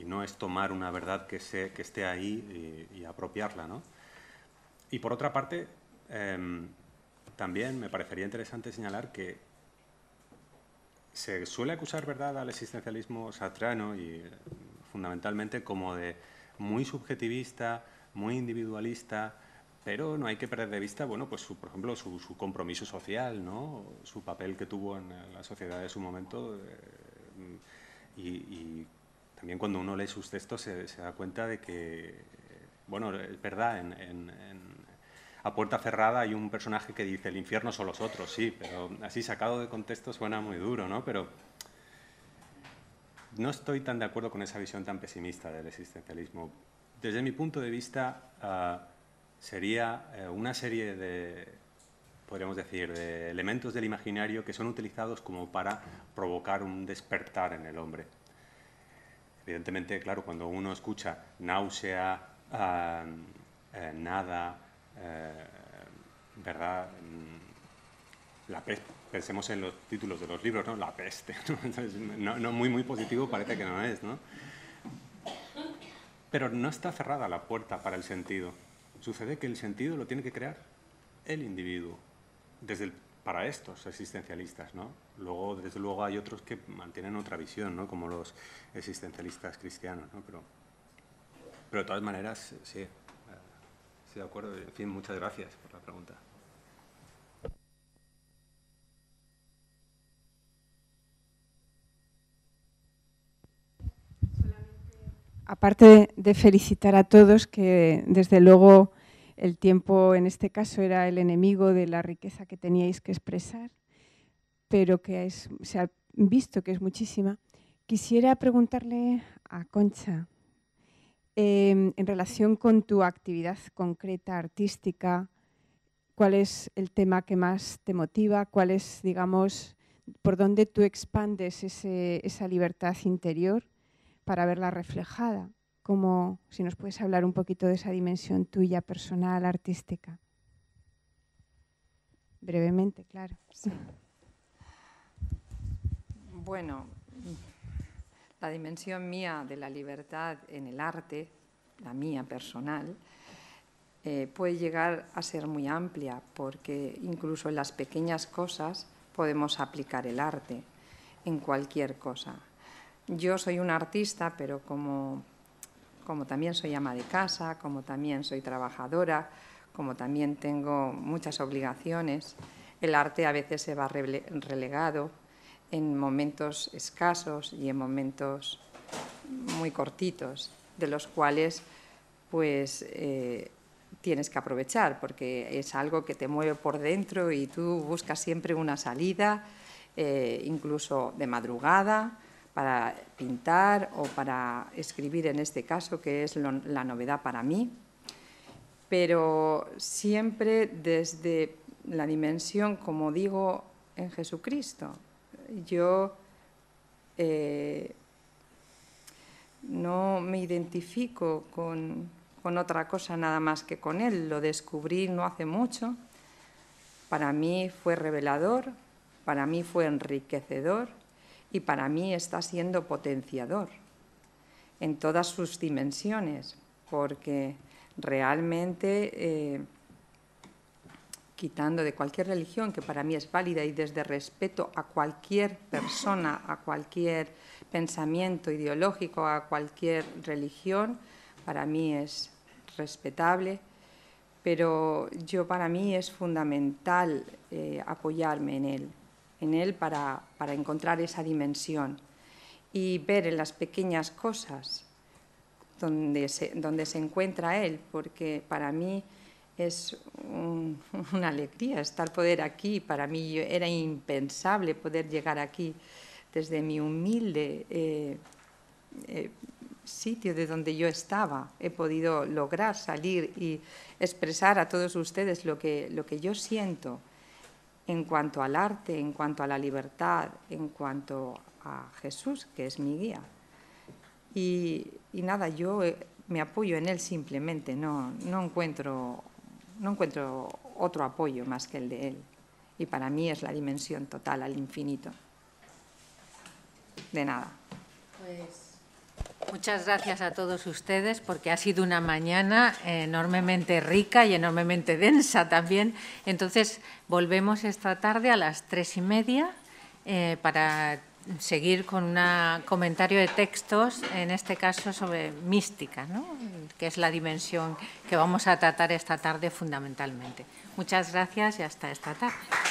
no es tomar una verdad que, que esté ahí y, apropiarla. ¿no? Y por otra parte, em, también me parecería interesante señalar que se suele acusar ¿verdad? al existencialismo sartreano y eh, fundamentalmente como de muy subjetivista, muy individualista, pero no hay que perder de vista, bueno, pues su, por ejemplo, su, compromiso social, su papel que tuvo en eh, la sociedad de su momento. Eh, y, también cuando uno lee sus textos se, da cuenta de que, bueno, es verdad, en a puerta cerrada hay un personaje que dice, el infierno son los otros, sí, pero así sacado de contexto suena muy duro, ¿no? Pero no estoy tan de acuerdo con esa visión tan pesimista del existencialismo. Desde mi punto de vista, ah, sería eh, una serie de, podríamos decir, elementos del imaginario que son utilizados como para provocar un despertar en el hombre. Evidentemente, claro, cuando uno escucha náusea, ah, eh, nada, eh, ¿verdad? Mm, la pensemos en los títulos de los libros, ¿no? La peste, ¿no? muy, muy positivo parece que no es, ¿no? Pero no está cerrada la puerta para el sentido. Sucede que el sentido lo tiene que crear el individuo, desde para estos existencialistas, ¿no? Luego, desde luego, hay otros que mantienen otra visión, ¿no? Como los existencialistas cristianos, ¿no? Pero, pero de todas maneras, sí, de acuerdo. En fin, muchas gracias por la pregunta. Aparte de felicitar a todos, que desde luego el tiempo en este caso era el enemigo de la riqueza que teníais que expresar, pero que se ha visto que es muchísima, quisiera preguntarle a Concha, Em, en relación con tu actividad concreta artística, cuál es el tema que más te motiva, cuál es, digamos, por dónde tú expandes esa libertad interior para verla reflejada. Como si nos puedes hablar un poquito de esa dimensión tuya, personal, artística. Brevemente, claro. Bueno, la dimensión mía de la libertad en el arte, la mía personal, eh, puede llegar a ser muy amplia, porque incluso en las pequeñas cosas podemos aplicar el arte, en cualquier cosa. Yo soy una artista, pero como, como también soy ama de casa, como también soy trabajadora, como también tengo muchas obligaciones, el arte a veces se va relegado en momentos escasos y en momentos muy cortitos, de los cuales pues eh, tienes que aprovechar, porque es algo que te mueve por dentro y tú buscas siempre una salida, eh, incluso de madrugada, para pintar o para escribir en este caso, que es la novedad para mí, pero siempre desde la dimensión, como digo, en Jesucristo, yo eh, no me identifico con, otra cosa nada más que con él. Lo descubrí no hace mucho. Para mí fue revelador, para mí fue enriquecedor y para mí está siendo potenciador en todas sus dimensiones, porque realmente eh, quitando de cualquier religión, que para mí es válida y desde respeto a cualquier persona, a cualquier pensamiento ideológico, a cualquier religión, para mí es respetable, pero yo para mí es fundamental eh, apoyarme en él, en él para, encontrar esa dimensión y ver en las pequeñas cosas donde donde se encuentra él, porque para mí es una alegría estar poder aquí. Para mí era impensable poder llegar aquí desde mi humilde eh, eh, sitio de donde yo estaba. He podido lograr salir y expresar a todos ustedes lo que, lo que yo siento en cuanto al arte, en cuanto a la libertad, en cuanto a Jesús, que es mi guía. Y, nada, yo eh, me apoyo en él simplemente, no, no encuentro no encuentro otro apoyo más que el de él. Y para mí es la dimensión total, al infinito. De nada. Pues muchas gracias a todos ustedes porque ha sido una mañana enormemente rica y enormemente densa también. Entonces volvemos esta tarde a las tres y media eh, para seguir con un comentario de textos, en este caso sobre mística, ¿no? que es la dimensión que vamos a tratar esta tarde fundamentalmente. Muchas gracias y hasta esta tarde.